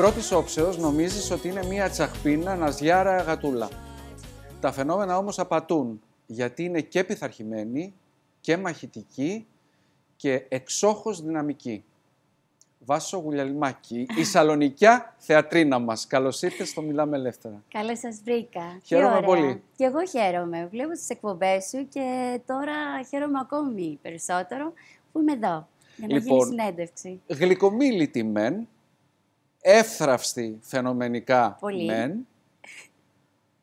πρώτης όψεως νομίζεις ότι είναι μία τσαχπίνα ναζιάρα γατούλα. Τα φαινόμενα όμως απατούν, γιατί είναι και πειθαρχημένη, και μαχητική, και εξόχως δυναμική. Βάσο Γουλιαλμάκη, η σαλονικιά θεατρίνα μας. Καλώς ήρθες στο Μιλάμε Ελεύθερα. Καλώς σας βρήκα. Χαίρομαι πολύ. Και εγώ χαίρομαι. Βλέπω τις εκπομπές σου και τώρα χαίρομαι ακόμη περισσότερο που είμαι εδώ. Για να λοιπόν, γίνει συνέντευξη. Γλυκομίλητη μεν, εύθραυστη φαινομενικά Πολύ. μεν,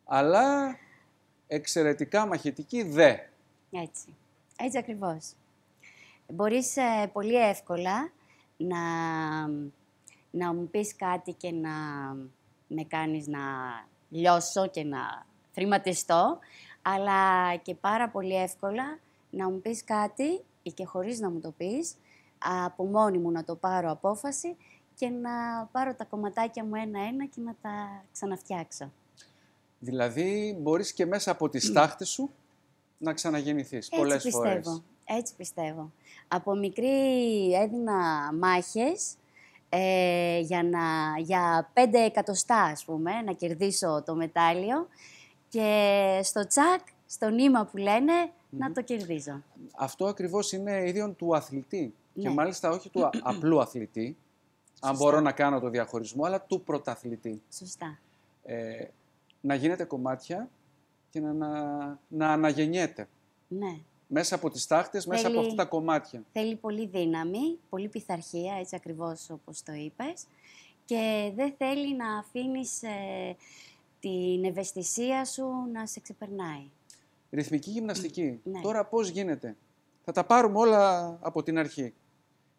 αλλά εξαιρετικά μαχητική δε. Έτσι. Έτσι ακριβώς. Μπορείς ε, πολύ εύκολα να, μου πεις κάτι και να με κάνεις να λιώσω και να θρηματιστώ, αλλά και πάρα πολύ εύκολα να μου πεις κάτι ή και χωρίς να μου το πεις, από μόνη μου να το πάρω απόφαση και να πάρω τα κομματάκια μου ένα-ένα και να τα ξαναφτιάξω. Δηλαδή μπορείς και μέσα από τις τάχτες σου να ξαναγεννηθείς Έτσι πολλές φορές. Έτσι πιστεύω. Από μικρή έδινα μάχες ε, για, να, για πέντε εκατοστά, ας πούμε, να κερδίσω το μετάλλιο και στο τσακ, στο νήμα που λενε να το κερδίζω. Αυτό ακριβώς είναι ίδιον του αθλητή και ναι. μάλιστα όχι του απλού αθλητή, αν μπορώ να κάνω το διαχωρισμό, αλλά του πρωταθλητή. Σωστά. Ε, να γίνεται κομμάτια και να, να, να αναγεννιέται. Ναι. Μέσα από τις τάχτες, μέσα από αυτά τα κομμάτια. Θέλει πολύ δύναμη, πολύ πειθαρχία, έτσι ακριβώς όπως το είπες. Και δεν θέλει να αφήνεις ε, την ευαισθησία σου να σε ξεπερνάει. Ρυθμική γυμναστική. Ναι. Τώρα πώς γίνεται. Θα τα πάρουμε όλα από την αρχή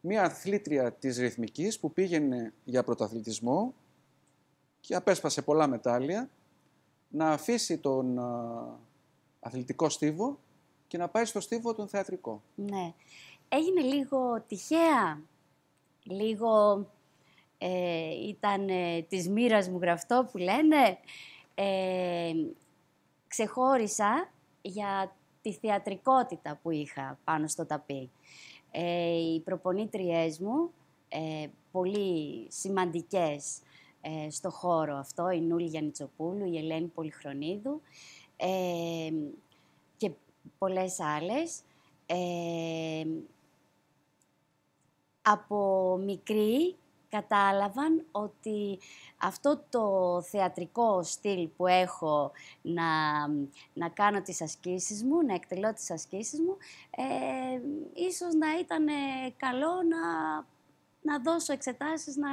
μία αθλήτρια της ρυθμικής που πήγαινε για πρωταθλητισμό και απέσπασε πολλά μετάλλια, να αφήσει τον ε, αθλητικό στίβο και να πάει στο στίβο τον θεατρικό. Ναι. Έγινε λίγο τυχαία, λίγο ε, ήταν ε, της μοίρας μου γραφτό που λένε. Ε, ξεχώρισα για τη θεατρικότητα που είχα πάνω στο ταπί. Ε, οι προπονήτριές μου, ε, πολύ σημαντικές ε, στο χώρο αυτό, η Νούλη Γιαννητσοπούλου, η Ελένη Πολυχρονίδου ε, και πολλές άλλες. Ε, από μικρή κατάλαβαν ότι αυτό το θεατρικό στυλ που έχω να, να κάνω τις ασκήσεις μου, να εκτελώ τις ασκήσεις μου, ε, ίσως να ήταν καλό να να δώσω εξετάσεις, να,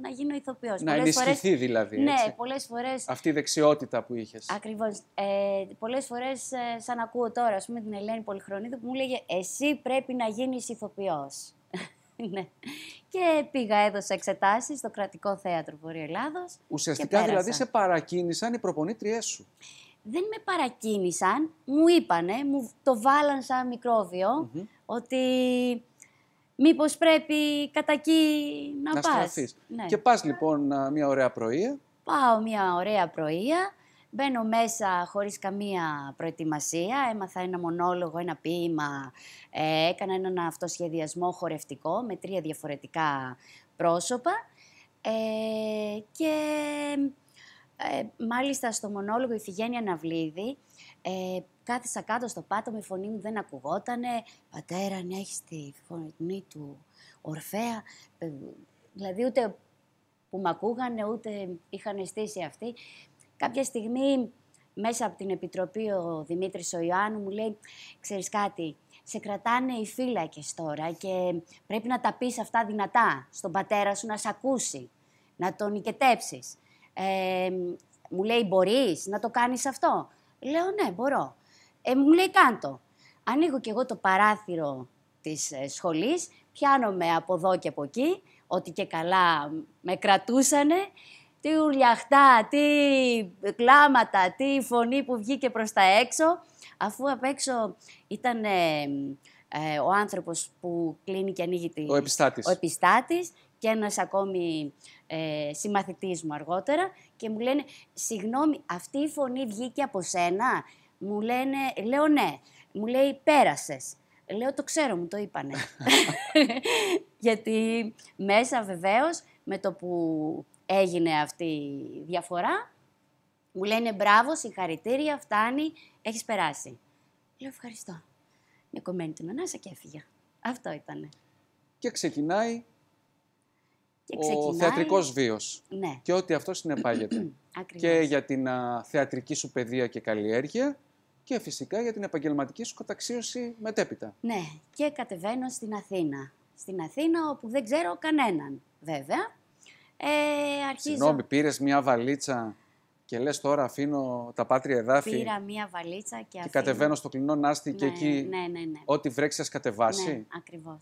να γίνω ηθοποιός. Να πολλές ενισχυθεί φορές, δηλαδή. Ναι, έτσι. πολλές φορές... Αυτή η δεξιότητα που είχες. Ακριβώς. Ε, πολλές φορές, ε, σαν ακούω τώρα, ας πούμε, την Ελένη Πολυχρονίδου, που μου λέγε «Εσύ πρέπει να γίνεις ηθοποιός». ναι. Και πήγα, έδωσα εξετάσεις στο Κρατικό Θέατρο Βόρειο Ελλάδος. Ουσιαστικά δηλαδή σε παρακίνησαν οι προπονήτριές σου. Δεν με παρακίνησαν, μου είπανε, μου το βάλαν σαν μικρόβιο, ότι μήπως πρέπει κατά εκεί να, να πας. Ναι. Και πας λοιπόν μια ωραία πρωία. Πάω μια ωραία πρωία Μπαίνω μέσα χωρίς καμία προετοιμασία, έμαθα ένα μονόλογο, ένα ποίημα, ε, έκανα έναν αυτοσχεδιασμό χορευτικό με τρία διαφορετικά πρόσωπα ε, και ε, μάλιστα στο μονόλογο η Φιγένια Ναυλίδη ε, κάθισα κάτω στο πάτωμα, η φωνή μου δεν ακουγότανε. Πατέρα, αν έχεις τη φωνή του Ορφέα, δηλαδή ούτε που με ακούγανε, ούτε είχαν αισθήσει αυτοί. Κάποια στιγμή μέσα από την Επιτροπή ο Δημήτρης ο Ιωάννου μου λέει «Ξέρεις κάτι, σε κρατάνε οι φύλακες τώρα και πρέπει να τα πεις αυτά δυνατά στον πατέρα σου να σε ακούσει, να τον νικετέψεις». Ε, μου λέει «Μπορείς να το κάνεις αυτό» Λέω «Ναι, μπορώ». Ε, μου λέει «Κάντο». Ανοίγω κι εγώ το παράθυρο της ε, σχολής, πιάνομαι από εδώ και από εκεί, ότι και καλά με κρατούσανε τι ουρλιαχτά, τι κλάματα, τι φωνή που βγήκε προς τα έξω, αφού απ' έξω ήταν ε, ε, ο άνθρωπος που κλείνει και ανοίγει τη... Ο επιστάτης. Ο επιστάτης και ένας ακόμη ε, συμμαθητής μου αργότερα και μου λένε «Συγγνώμη, αυτή η φωνή βγήκε από σένα» μου λένε, λέω ναι, μου λέει «Πέρασες». Λέω «Το ξέρω, μου το είπανε». Γιατί μέσα βεβαίως με το που έγινε αυτή η διαφορά. Μου λένε μπράβο, συγχαρητήρια, φτάνει, έχεις περάσει. Λέω ευχαριστώ. μια κομμένη την ανάσα και έφυγε. Αυτό ήταν. Και ξεκινάει, ξεκινάει... ο θεατρικός βίος. Ναι. Και ό,τι αυτό συνεπάγεται. και για την θεατρική σου παιδεία και καλλιέργεια και φυσικά για την επαγγελματική σου καταξίωση μετέπειτα. Ναι, και κατεβαίνω στην Αθήνα. Στην Αθήνα όπου δεν ξέρω κανέναν βέβαια. Ε, αρχίζω... Συγγνώμη, πήρες μια βαλίτσα και λες τώρα αφήνω τα πάτρια εδάφη. Πήρα μία βαλίτσα και, Και κατεβαίνω στο κλεινό νάστη και ναι, εκεί. Ναι, ναι, ό,τι βρέξει, ας κατεβάσει. Ναι, ακριβώς.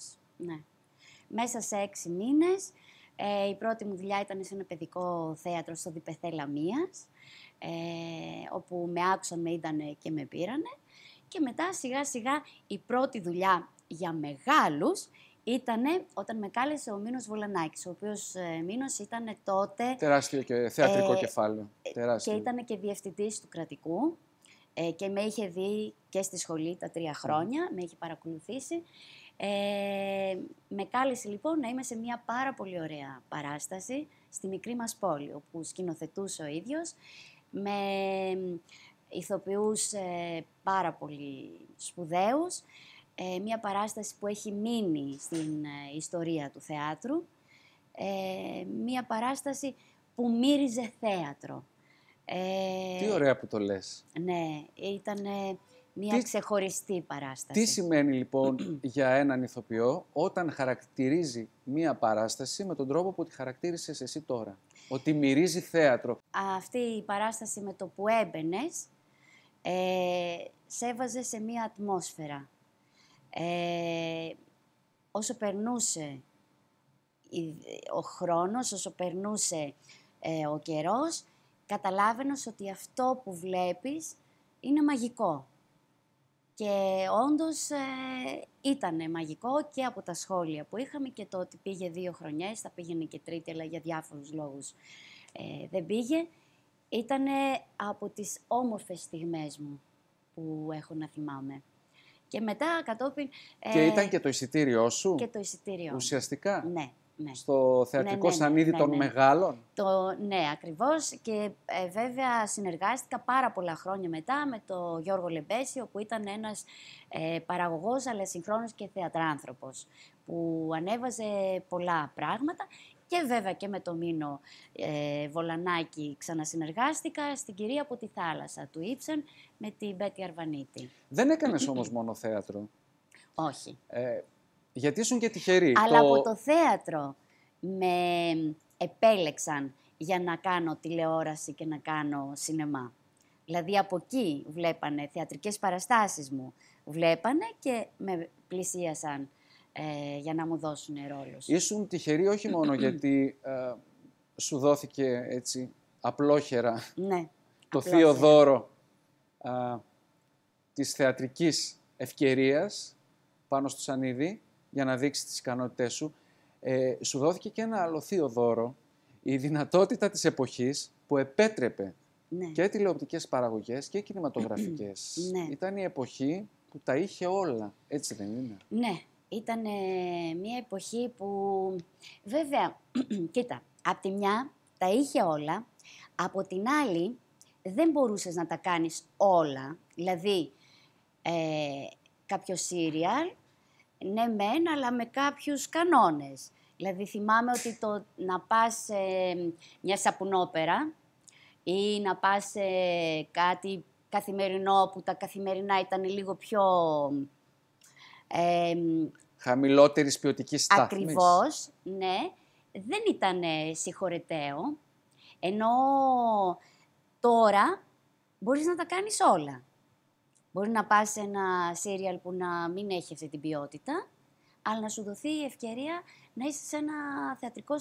Μέσα σε έξι μήνες. Ε, η πρώτη μου δουλειά ήταν σε ένα παιδικό θέατρο στο Διπεθέλα Μίας, ε, όπου με άκουσαν, με είδανε και με πήρανε. Και μετά σιγά σιγά η πρώτη δουλειά για μεγάλους Ήτανε όταν με κάλεσε ο Μίνος Βολανάκης, ο οποίος ε, ήταν τότε... Τεράστιο και θεατρικό ε, κεφάλαιο. Ε, και ήταν και διευθυντής του κρατικού ε, και με είχε δει και στη σχολή τα τρία χρόνια, με είχε παρακολουθήσει. Ε, με κάλεσε λοιπόν να είμαι σε μια πάρα πολύ ωραία παράσταση στη μικρή μας πόλη, όπου σκηνοθετούσε ο ίδιος, με ηθοποιούς πάρα πολύ σπουδαίους. Ε, μια παράσταση που έχει μείνει στην ε, ιστορία του θεάτρου, ε, μια παράσταση που μύριζε θέατρο. Τι ωραία που το λες. Ναι, ήταν μια ξεχωριστή παράσταση. Τι σημαίνει λοιπόν για έναν ηθοποιό όταν χαρακτηρίζει μια παράσταση με τον τρόπο που τη χαρακτήρισες εσύ τώρα. Ότι μυρίζει θέατρο. Αυτή η παράσταση με το που έμπαινες, Ε, σε μια ατμόσφαιρα. Ε, όσο περνούσε ο χρόνος, όσο περνούσε ε, ο καιρός, καταλάβαινες ότι αυτό που βλέπεις είναι μαγικό. Και όντως ε, ήταν μαγικό και από τα σχόλια που είχαμε και το ότι πήγε δύο χρονιές, θα πήγαινε και τρίτη, αλλά για διάφορους λόγους ε, δεν πήγε. Ήταν από τις όμορφες στιγμές μου που έχω να θυμάμαι. Και μετά κατόπιν. Και ε, ήταν και το εισιτήριό σου. Και το εισιτήριό. Ουσιαστικά. Ναι. Ναι. Στο θεατρικό ναι, ναι, ναι, σανίδι των μεγάλων. Το, ναι, ακριβώς. Και ε, βέβαια συνεργάστηκα πάρα πολλά χρόνια μετά με τον Γιώργο Λεμπέσιο, που ήταν ένας ε, παραγωγός, αλλά συγχρόνως και θεατράνθρωπος, που ανέβαζε πολλά πράγματα και βέβαια και με το Μίνο ε, Βολανάκη ξανασυνεργάστηκα στην κυρία από τη θάλασσα του Ήψεν με την Μπέτη Αρβανίτη. Δεν έκανες όμως μόνο θέατρο. Όχι. Ε, γιατί ήσουν και τυχερή. Αλλά από το θέατρο με επέλεξαν για να κάνω τηλεόραση και να κάνω σινεμά. Δηλαδή από εκεί βλέπανε θεατρικές παραστάσεις μου. Βλέπανε και με πλησίασαν ε, για να μου δώσουν ρόλο. Ήσουν τυχερή όχι μόνο γιατί ε, σου δόθηκε έτσι απλόχερα ναι, το απλόχερα. θείο δώρο ε, της θεατρικής ευκαιρίας πάνω στο σανίδι για να δείξει τις ικανότητές σου. Ε, σου δόθηκε και ένα άλλο θείο δώρο, η δυνατότητα της εποχής που επέτρεπε ναι. και τηλεοπτικές παραγωγές και κινηματογραφικές. Ναι. Ήταν η εποχή που τα είχε όλα, έτσι δεν είναι. Ναι, ήταν μια εποχή που βέβαια, κοίτα, απ' τη μια τα είχε όλα, από την άλλη δεν μπορούσες να τα κάνεις όλα. Δηλαδή, ε, κάποιο σύριαλ, ναι μεν, αλλά με κάποιους κανόνες. Δηλαδή θυμάμαι ότι το να πας σε μια σαπουνόπερα ή να πας σε κάτι καθημερινό που τα καθημερινά ήταν λίγο πιο Χαμηλότερης ποιοτικής. στάθμης. Ακριβώς, ναι. Δεν ήταν συγχωρεταίο, ενώ τώρα μπορείς να τα κάνεις όλα. Μπορεί να πας σε ένα σύριαλ που να μην έχει αυτή την ποιότητα, αλλά να σου δοθεί η ευκαιρία να είσαι σε ένα θεατρικό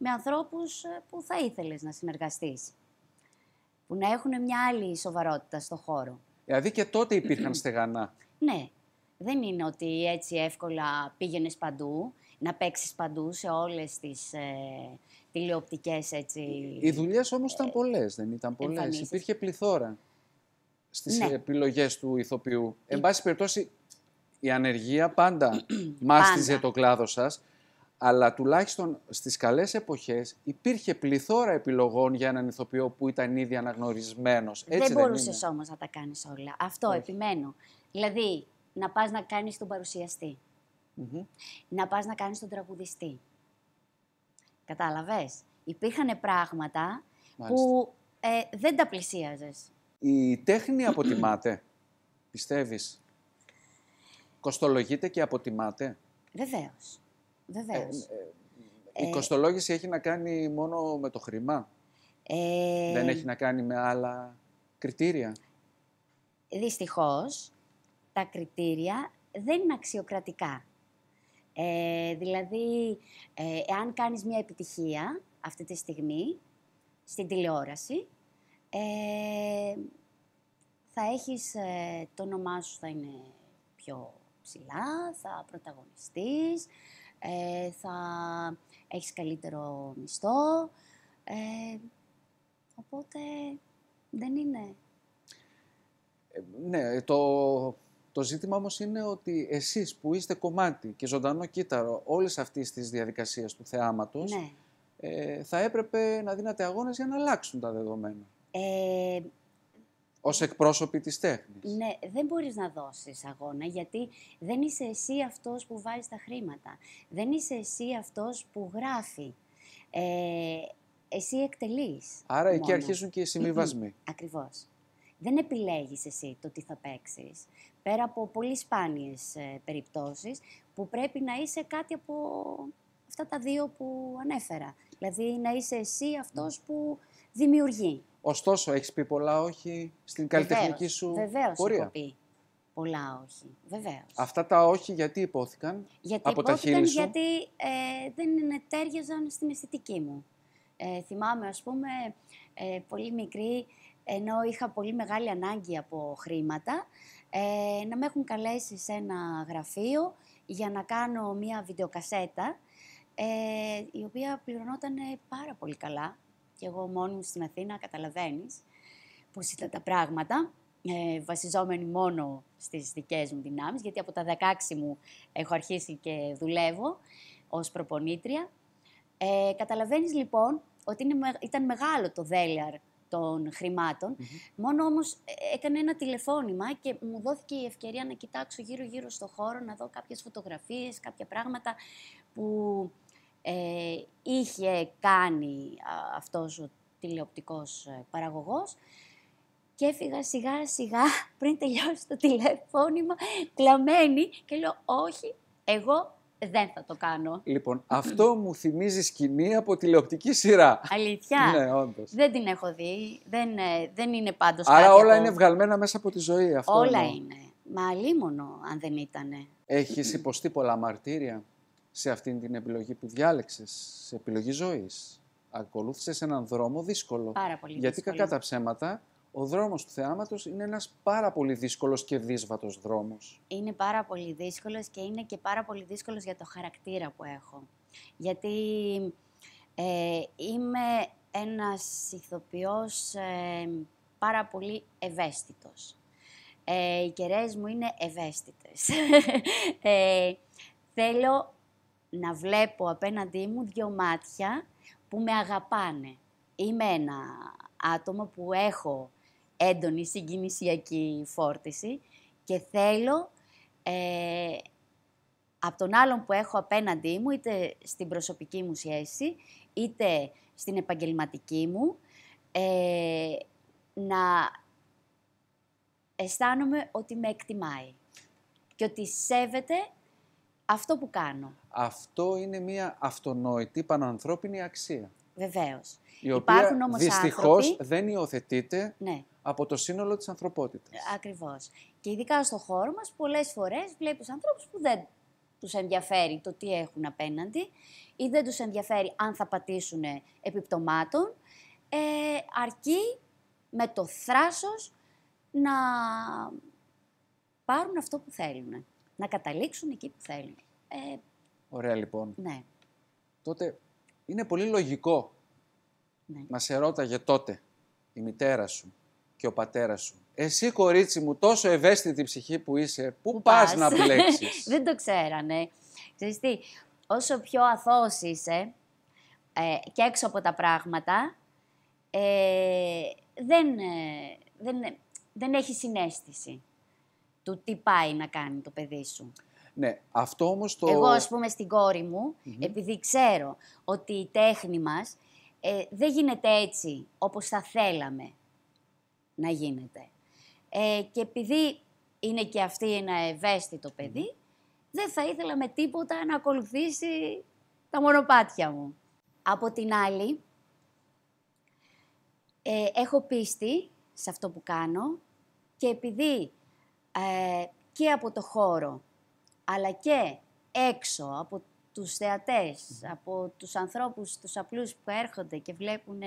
με ανθρώπους ε, που θα ήθελες να συνεργαστείς. Που να έχουν μια άλλη σοβαρότητα στο χώρο. Δηλαδή και τότε υπήρχαν στεγανά. Ναι δεν είναι ότι έτσι εύκολα πήγαινες παντού, να παίξεις παντού σε όλες τις ε, τηλεοπτικές έτσι... Οι δουλειές όμως ήταν ε, πολλές, δεν ήταν πολλές. Υπήρχε πληθώρα στις ναι. επιλογές του ηθοποιού. Ε, εν πάση περιπτώσει, η ανεργία πάντα μάστιζε το κλάδο σας, αλλά τουλάχιστον στις καλές εποχές υπήρχε πληθώρα επιλογών για έναν ηθοποιό που ήταν ήδη αναγνωρισμένος. Έτσι δεν, δεν μπορούσες όμως να τα κάνεις όλα. Αυτό Όχι. επιμένω. Δηλαδή, να πας να κάνεις τον παρουσιαστη να πας να κάνεις τον τραγουδιστή. Κατάλαβες. Υπήρχαν πράγματα που ε, δεν τα πλησίαζες. Η τέχνη αποτιμάται, πιστεύεις. Κοστολογείται και αποτιμάται. Βεβαίως. Βεβαίως. Ε, ε, η κοστολόγηση έχει να κάνει μόνο με το χρήμα. Δεν έχει να κάνει με άλλα κριτήρια. Δυστυχώς, τα κριτήρια δεν είναι αξιοκρατικά. Ε, δηλαδή, ε, εάν κάνεις μια επιτυχία αυτή τη στιγμή στην τηλεόραση, ε, θα έχεις ε, το όνομά σου θα είναι πιο ψηλά, θα πρωταγωνιστείς, ε, θα έχεις καλύτερο μισθό, οπότε δεν είναι. Ναι, το το ζήτημα όμως είναι ότι εσείς που είστε κομμάτι και ζωντανό κύτταρο όλες αυτής τις διαδικασίες του θεάματος, ναι. ε, θα έπρεπε να δίνατε αγώνες για να αλλάξουν τα δεδομένα. Ε, Ως εκπρόσωποι της τέχνης. Ναι, δεν μπορείς να δώσεις αγώνα γιατί δεν είσαι εσύ αυτός που βάζει τα χρήματα. Δεν είσαι εσύ αυτός που γράφει. Ε, εσύ εκτελείς. Άρα εκεί αρχίζουν και οι συμβιβασμοί. Ακριβώς. Δεν επιλέγεις εσύ το τι θα παίξεις πέρα από πολύ σπάνιες ε, περιπτώσεις που πρέπει να είσαι κάτι από αυτά τα δύο που ανέφερα. Δηλαδή να είσαι εσύ αυτός που δημιουργεί. Ωστόσο, έχεις πει πολλά όχι στην καλλιτεχνική σου βεβαίως πορεία. Βεβαίως πολλά όχι. Βεβαίως. Αυτά τα όχι γιατί υπόθηκαν γιατί από τα χείλη σου. Γιατί ε, δεν τέριαζαν στην αισθητική μου. Ε, θυμάμαι, ας πούμε, ε, πολύ μικρή, ενώ είχα πολύ μεγάλη ανάγκη από χρήματα, ε, να με έχουν καλέσει σε ένα γραφείο για να κάνω μία βιντεοκασέτα, ε, η οποία πληρωνόταν πάρα πολύ καλά. Και εγώ μόνη μου στην Αθήνα καταλαβαίνεις πώς ήταν τα πράγματα, ε, βασιζόμενοι μόνο στις δικές μου δυνάμεις, γιατί από τα 16 μου έχω αρχίσει και δουλεύω ως προπονήτρια. Ε, καταλαβαίνεις λοιπόν ότι είναι, ήταν μεγάλο το δέλεαρ των χρηματων Μόνο όμως ε, έκανε ένα τηλεφώνημα και μου δόθηκε η ευκαιρία να κοιτάξω γύρω-γύρω στο χώρο, να δω κάποιες φωτογραφίες, κάποια πράγματα που ε, είχε κάνει αυτός ο τηλεοπτικός ε, παραγωγός. Και έφυγα σιγά σιγά πριν τελειώσει το τηλεφώνημα, κλαμμένη και λέω όχι, εγώ δεν θα το κάνω. Λοιπόν, αυτό μου θυμίζει σκηνή από τηλεοπτική σειρά. Αλήθεια. ναι, όντως. Δεν την έχω δει. Δεν, ε, δεν είναι πάντως. Άρα όλα είναι βγαλμένα μέσα από τη ζωή αυτό. Όλα είναι. Μα αλίμονο αν δεν ήτανε. Έχεις υποστεί πολλά μαρτύρια σε αυτήν την επιλογή που διάλεξες, σε επιλογή ζωής. Ακολούθησες έναν δρόμο δύσκολο. Πάρα πολύ Γιατί δύσκολο. κακά τα ψέματα, ο δρόμος του θεάματος είναι ένας πάρα πολύ δύσκολος και δύσβατος δρόμος. Είναι πάρα πολύ δύσκολος και είναι και πάρα πολύ δύσκολος για το χαρακτήρα που έχω. Γιατί ε, είμαι ένας ηθοποιός ε, πάρα πολύ ευαίσθητος. Ε, οι κεραίες μου είναι ευαίσθητες. Ε, θέλω να βλέπω απέναντί μου δύο μάτια που με αγαπάνε. Είμαι ένα άτομο που έχω έντονη συγκινησιακή φόρτιση και θέλω ε, από τον άλλον που έχω απέναντί μου, είτε στην προσωπική μου σχέση, είτε στην επαγγελματική μου, ε, να αισθάνομαι ότι με εκτιμάει και ότι σέβεται αυτό που κάνω. Αυτό είναι μια αυτονόητη πανανθρώπινη αξία. Βεβαίως. Η οποία Υπάρχουν όμως δυστυχώς δεν υιοθετείται ναι από το σύνολο της ανθρωπότητας. Ε, ακριβώς. Και ειδικά στο χώρο μας πολλές φορές βλέπεις ανθρώπους που δεν τους ενδιαφέρει το τι έχουν απέναντι ή δεν τους ενδιαφέρει αν θα πατήσουν επιπτωμάτων, ε, αρκεί με το θράσος να πάρουν αυτό που θέλουν, να καταλήξουν εκεί που θέλουν. Ε, Ωραία λοιπόν. Ναι. Τότε είναι πολύ λογικό ναι. να σε τότε η μητέρα σου και ο πατέρας σου. Εσύ, κορίτσι μου, τόσο ευαίσθητη ψυχή που είσαι, πού πα να μπλέξεις. Δεν το ξέρανε. Ξέρεις τι, όσο πιο αθώος είσαι ε, και έξω από τα πράγματα, ε, δεν, ε, δεν, δεν έχει συνέστηση του τι πάει να κάνει το παιδί σου. Ναι, αυτό όμως το... Εγώ, ας πούμε, στην κόρη μου, επειδή ξέρω ότι η τέχνη μας ε, δεν γίνεται έτσι όπως θα θέλαμε να γίνεται. Ε, και επειδή είναι και αυτή ένα ευαίσθητο παιδί, δεν θα ήθελα με τίποτα να ακολουθήσει τα μονοπάτια μου. Από την άλλη, ε, έχω πίστη σε αυτό που κάνω και επειδή ε, και από το χώρο, αλλά και έξω από τους θεατές, από τους ανθρώπους, τους απλούς που έρχονται και βλέπουν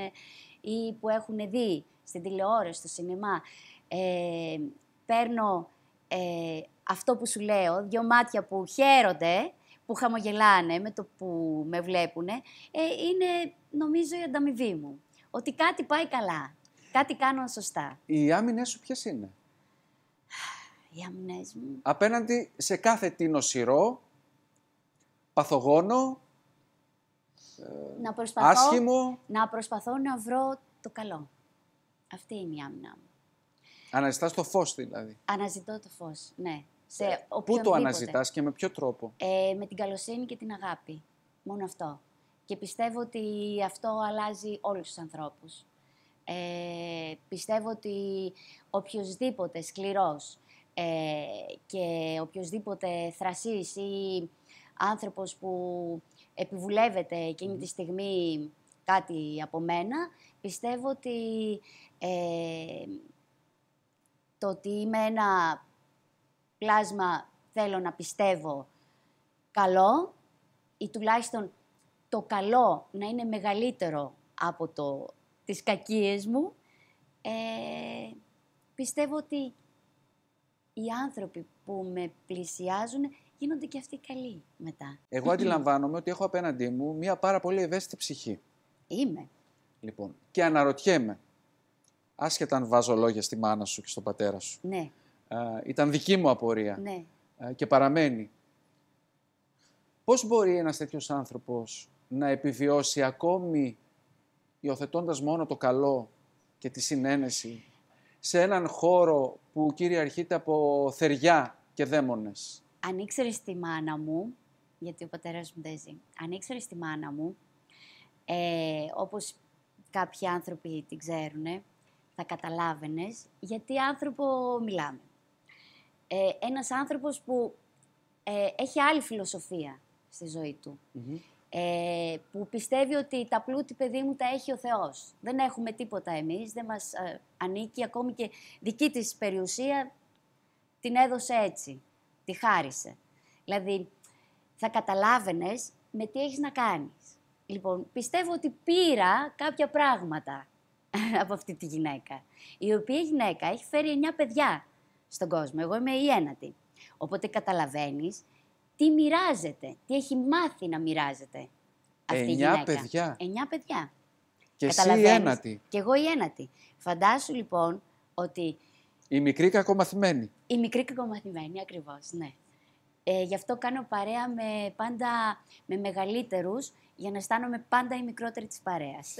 ή που έχουν δει στην τηλεόραση, στο σινεμά. Ε, παίρνω ε, αυτό που σου λέω, δύο μάτια που χαίρονται, που χαμογελάνε με το που με βλέπουν, ε, είναι νομίζω η ανταμοιβή μου. Ότι κάτι πάει καλά, κάτι κάνω σωστά. Οι άμυνες σου ποιες είναι? Οι άμυνες μου... Απέναντι σε κάθε τι νοσηρό, παθογόνο, ε, να προσπαθώ, άσχημο... Να προσπαθώ να βρω το καλό. Αυτή είναι η άμυνά μου. Αναζητάς το φως, δηλαδή. Αναζητώ το φως, ναι. Ε, πού το αναζητάς και με ποιο τρόπο. Ε, με την καλοσύνη και την αγάπη. Μόνο αυτό. Και πιστεύω ότι αυτό αλλάζει όλους τους ανθρώπους. Ε, πιστεύω ότι οποιοδήποτε σκληρός ε, και οποιοδήποτε θρασής ή άνθρωπος που επιβουλεύεται εκείνη τη στιγμή κάτι από μένα, Πιστεύω ότι ε, το ότι είμαι ένα πλάσμα, θέλω να πιστεύω, καλό ή τουλάχιστον το καλό να είναι μεγαλύτερο από το, τις κακίες μου, ε, πιστεύω ότι οι άνθρωποι που με πλησιάζουν γίνονται και αυτοί καλοί μετά. Εγώ αντιλαμβάνομαι ότι έχω απέναντί μου μία πάρα πολύ ευαίσθητη ψυχή. Είμαι. Λοιπόν, και αναρωτιέμαι, άσχετα αν βάζω λόγια στη μάνα σου και στον πατέρα σου. Ναι. ήταν δική μου απορία. Ναι. και παραμένει. Πώς μπορεί ένας τέτοιος άνθρωπος να επιβιώσει ακόμη υιοθετώντας μόνο το καλό και τη συνένεση σε έναν χώρο που κυριαρχείται από θεριά και δαίμονες. Αν ήξερες τη μάνα μου, γιατί ο πατέρας μου δέζει, αν ήξερες τη μάνα μου, ε, όπως κάποιοι άνθρωποι την ξέρουν, θα καταλάβαινες γιατί άνθρωπο μιλάμε. Ε, ένας άνθρωπος που ε, έχει άλλη φιλοσοφία στη ζωή του. Ε, που πιστεύει ότι τα πλούτη, παιδί μου, τα έχει ο Θεός. Δεν έχουμε τίποτα εμείς, δεν μας ε, ανήκει. Ακόμη και δική της περιουσία την έδωσε έτσι, τη χάρισε. Δηλαδή, θα καταλάβαινες με τι έχεις να κάνεις. Λοιπόν, πιστεύω ότι πήρα κάποια πράγματα από αυτή τη γυναίκα. Η οποία γυναίκα έχει φέρει εννιά παιδιά στον κόσμο. Εγώ είμαι η ένατη. Οπότε καταλαβαίνεις τι μοιράζεται, τι έχει μάθει να μοιράζεται αυτή η γυναίκα. παιδιά. Εννιά παιδιά. Και εσύ η ένατη. Και εγώ η ένατη. Φαντάσου λοιπόν ότι... Η μικρή κακομαθημένη. Η μικρή κακομαθημένη, ακριβώς, ναι. Ε, γι' αυτό κάνω παρέα με πάντα με μεγαλύτερους για να αισθάνομαι πάντα η μικρότερη της παρέας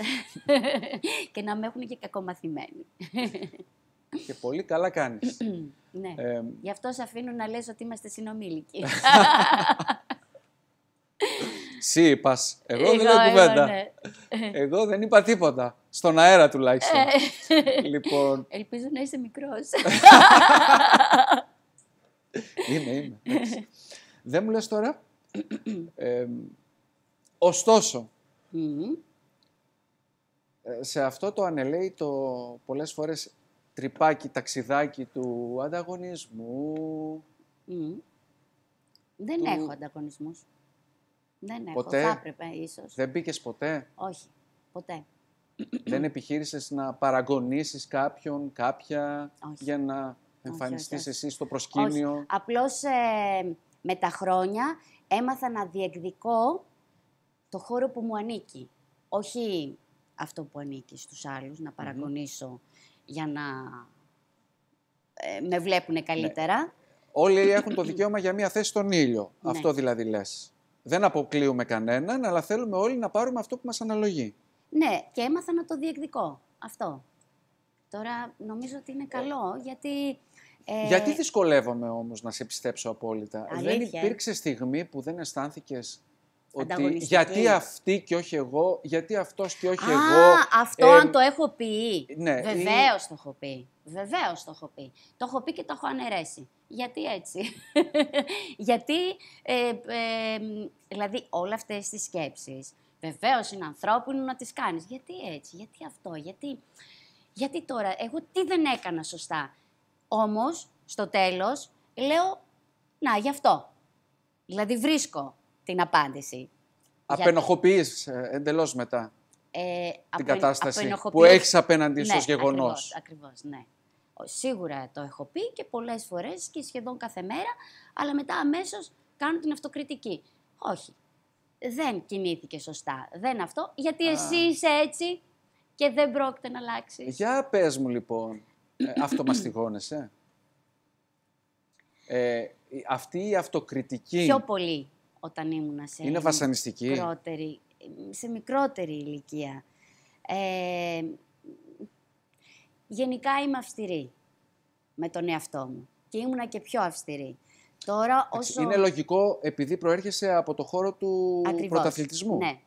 και να με έχουν και κακομαθημένη. Και πολύ καλά κάνεις. ναι. Ε, Γι' αυτό σε αφήνω να λες ότι είμαστε συνομήλικοι. Σύ είπας. Εγώ, δεν λέω κουβέντα. Ναι. Εγώ, δεν είπα τίποτα. Στον αέρα τουλάχιστον. Ε. λοιπόν... Ελπίζω να είσαι μικρός. είμαι, είμαι. δεν μου λες τώρα... ωστοσο ε, σε αυτό το το πολλές φορές τρυπάκι, ταξιδάκι του ανταγωνισμού... Δεν έχω ανταγωνισμούς. Δεν έχω. Ποτέ. Θα έπρεπε ίσως. Δεν μπήκες ποτέ. Όχι. Ποτέ. Δεν επιχείρησες να παραγωνίσεις κάποιον, κάποια, για να εμφανιστείς εσύ στο προσκήνιο. Όχι. Απλώς ε, με τα χρόνια έμαθα να διεκδικώ το χώρο που μου ανήκει. Όχι αυτό που ανήκει στους άλλους, να παραγωνισω για να ε, με βλέπουν καλύτερα. Ναι. Όλοι έχουν το δικαίωμα για μια θέση στον ήλιο. Ναι. Αυτό δηλαδή λες. Δεν αποκλείουμε κανέναν, αλλά θέλουμε όλοι να πάρουμε αυτό που μας αναλογεί. Ναι, και έμαθα να το διεκδικώ. Αυτό. Τώρα νομίζω ότι είναι καλό, ε, γιατί... Ε, γιατί δυσκολεύομαι όμως να σε πιστέψω απόλυτα. Δεν υπήρξε στιγμή που δεν αισθάνθηκες ότι γιατί αυτή και όχι εγώ, γιατί αυτός και όχι Α, εγώ. Αυτό αν το έχω πει. Ναι, Βεβαίως το έχω πει. Βεβαίως το έχω πει. Το έχω πει και το έχω αναιρέσει. Γιατί έτσι. γιατί, ε, ε, δηλαδή όλα αυτές τις σκέψεις, βεβαίως είναι ανθρώπινο να τις κάνεις. Γιατί έτσι, γιατί αυτό, γιατί, γιατί τώρα, εγώ τι δεν έκανα σωστά. Όμως, στο τέλος, λέω, να, γι' αυτό. Δηλαδή βρίσκω την απάντηση. Απενοχοποιείς Γιατί... Ε, εντελώς μετά ε, την κατάσταση που έχεις απέναντι ναι, στους γεγονός. Ακριβώς, ναι. Σίγουρα το έχω πει και πολλές φορές και σχεδόν κάθε μέρα, αλλά μετά αμέσως κάνω την αυτοκριτική. Όχι, δεν κινήθηκε σωστά. Δεν αυτό, γιατί Α. εσύ είσαι έτσι και δεν πρόκειται να αλλάξεις. Για πες μου λοιπόν, ε, αυτομαστιγώνεσαι. Ε, αυτή η αυτοκριτική... Πιο πολύ όταν ήμουν σε Είναι βασανιστική. Μικρότερη, σε μικρότερη ηλικία. Ε, γενικά είμαι αυστηρή με τον εαυτό μου και ήμουνα και πιο αυστηρή. Τώρα, όσο... Είναι λογικό επειδή προέρχεσαι από το χώρο του Ακριβώς. πρωταθλητισμού. Ναι,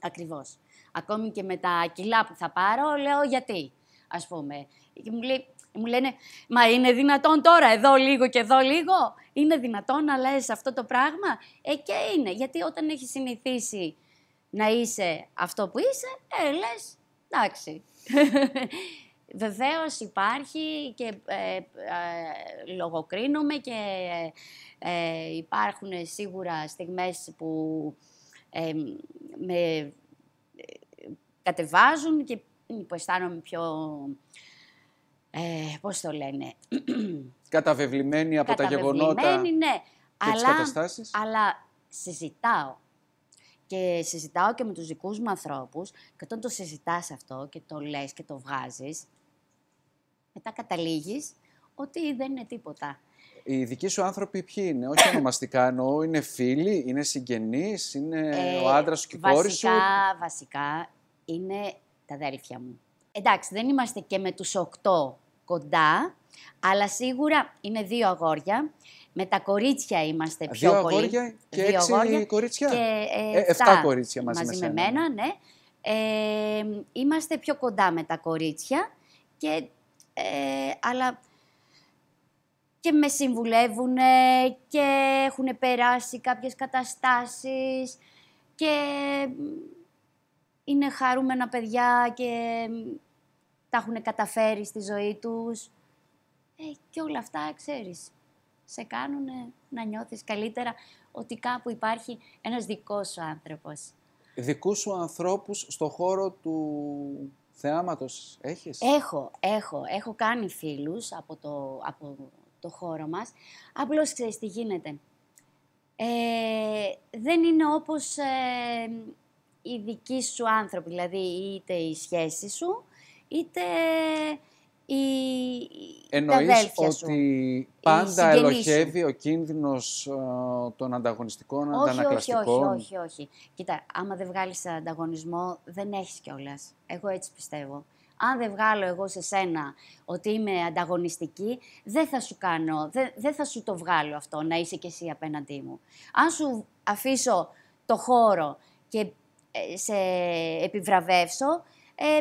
ακριβώς. Ακόμη και με τα κιλά που θα πάρω, λέω γιατί, ας πούμε. Και μου λέει, μου λένε, μα είναι δυνατόν τώρα, εδώ λίγο και εδώ λίγο. Είναι δυνατόν να λες αυτό το πράγμα. Ε, και είναι. Γιατί όταν έχεις συνηθίσει να είσαι αυτό που είσαι, ε, λες, εντάξει. Βεβαίως υπάρχει και ε, ε, λογοκρίνομαι και ε, υπάρχουν σίγουρα στιγμές που ε, με ε, κατεβάζουν και που αισθάνομαι πιο ε, πώς το λένε... Καταβεβλημένη από τα γεγονότα ναι. και αλλά, τις Αλλά συζητάω. Και συζητάω και με τους δικούς μου ανθρώπους. Και όταν το συζητάς αυτό και το λες και το βγάζεις, μετά καταλήγεις ότι δεν είναι τίποτα. Οι δικοί σου άνθρωποι ποιοι είναι, όχι ονομαστικά εννοώ, είναι φίλοι, είναι συγγενείς, είναι ε, ο άντρας σου και η κόρη σου. Βασικά, βασικά είναι τα αδέρφια μου. Εντάξει, δεν είμαστε και με τους οκτώ κοντά, αλλά σίγουρα είναι δύο αγόρια. Με τα κορίτσια είμαστε πιο δύο πολύ. Αγόρια και δύο έξι κορίτσια. Και ε, ε, εφτά κορίτσια μαζί, με, εμένα, Ναι. Ε, είμαστε πιο κοντά με τα κορίτσια, και, αλλά και με συμβουλεύουν και έχουν περάσει κάποιες καταστάσεις και είναι χαρούμενα παιδιά και τα έχουν καταφέρει στη ζωή τους. Ε, και όλα αυτά, ξέρεις, σε κάνουν να νιώθεις καλύτερα ότι κάπου υπάρχει ένας δικός σου άνθρωπος. Δικούς σου ανθρώπους στον χώρο του θεάματος έχεις? Έχω, έχω. Έχω κάνει φίλους από το, από το χώρο μας. Απλώς ξέρεις τι γίνεται. Ε, δεν είναι όπως ε, οι δικοί σου άνθρωποι, δηλαδή είτε η σχέση σου, είτε η... Εννοείς τα σου. ότι πάντα ελοχεύει ο κίνδυνος ε, των ανταγωνιστικών, όχι, αντανακλαστικών. Όχι, όχι, όχι, όχι. Κοίτα, άμα δεν βγάλεις ανταγωνισμό, δεν έχεις κιόλας. Εγώ έτσι πιστεύω. Αν δεν βγάλω εγώ σε σένα ότι είμαι ανταγωνιστική, δεν θα σου κάνω, δεν, δεν θα σου το βγάλω αυτό να είσαι κι εσύ απέναντί μου. Αν σου αφήσω το χώρο και ε, σε επιβραβεύσω, ε,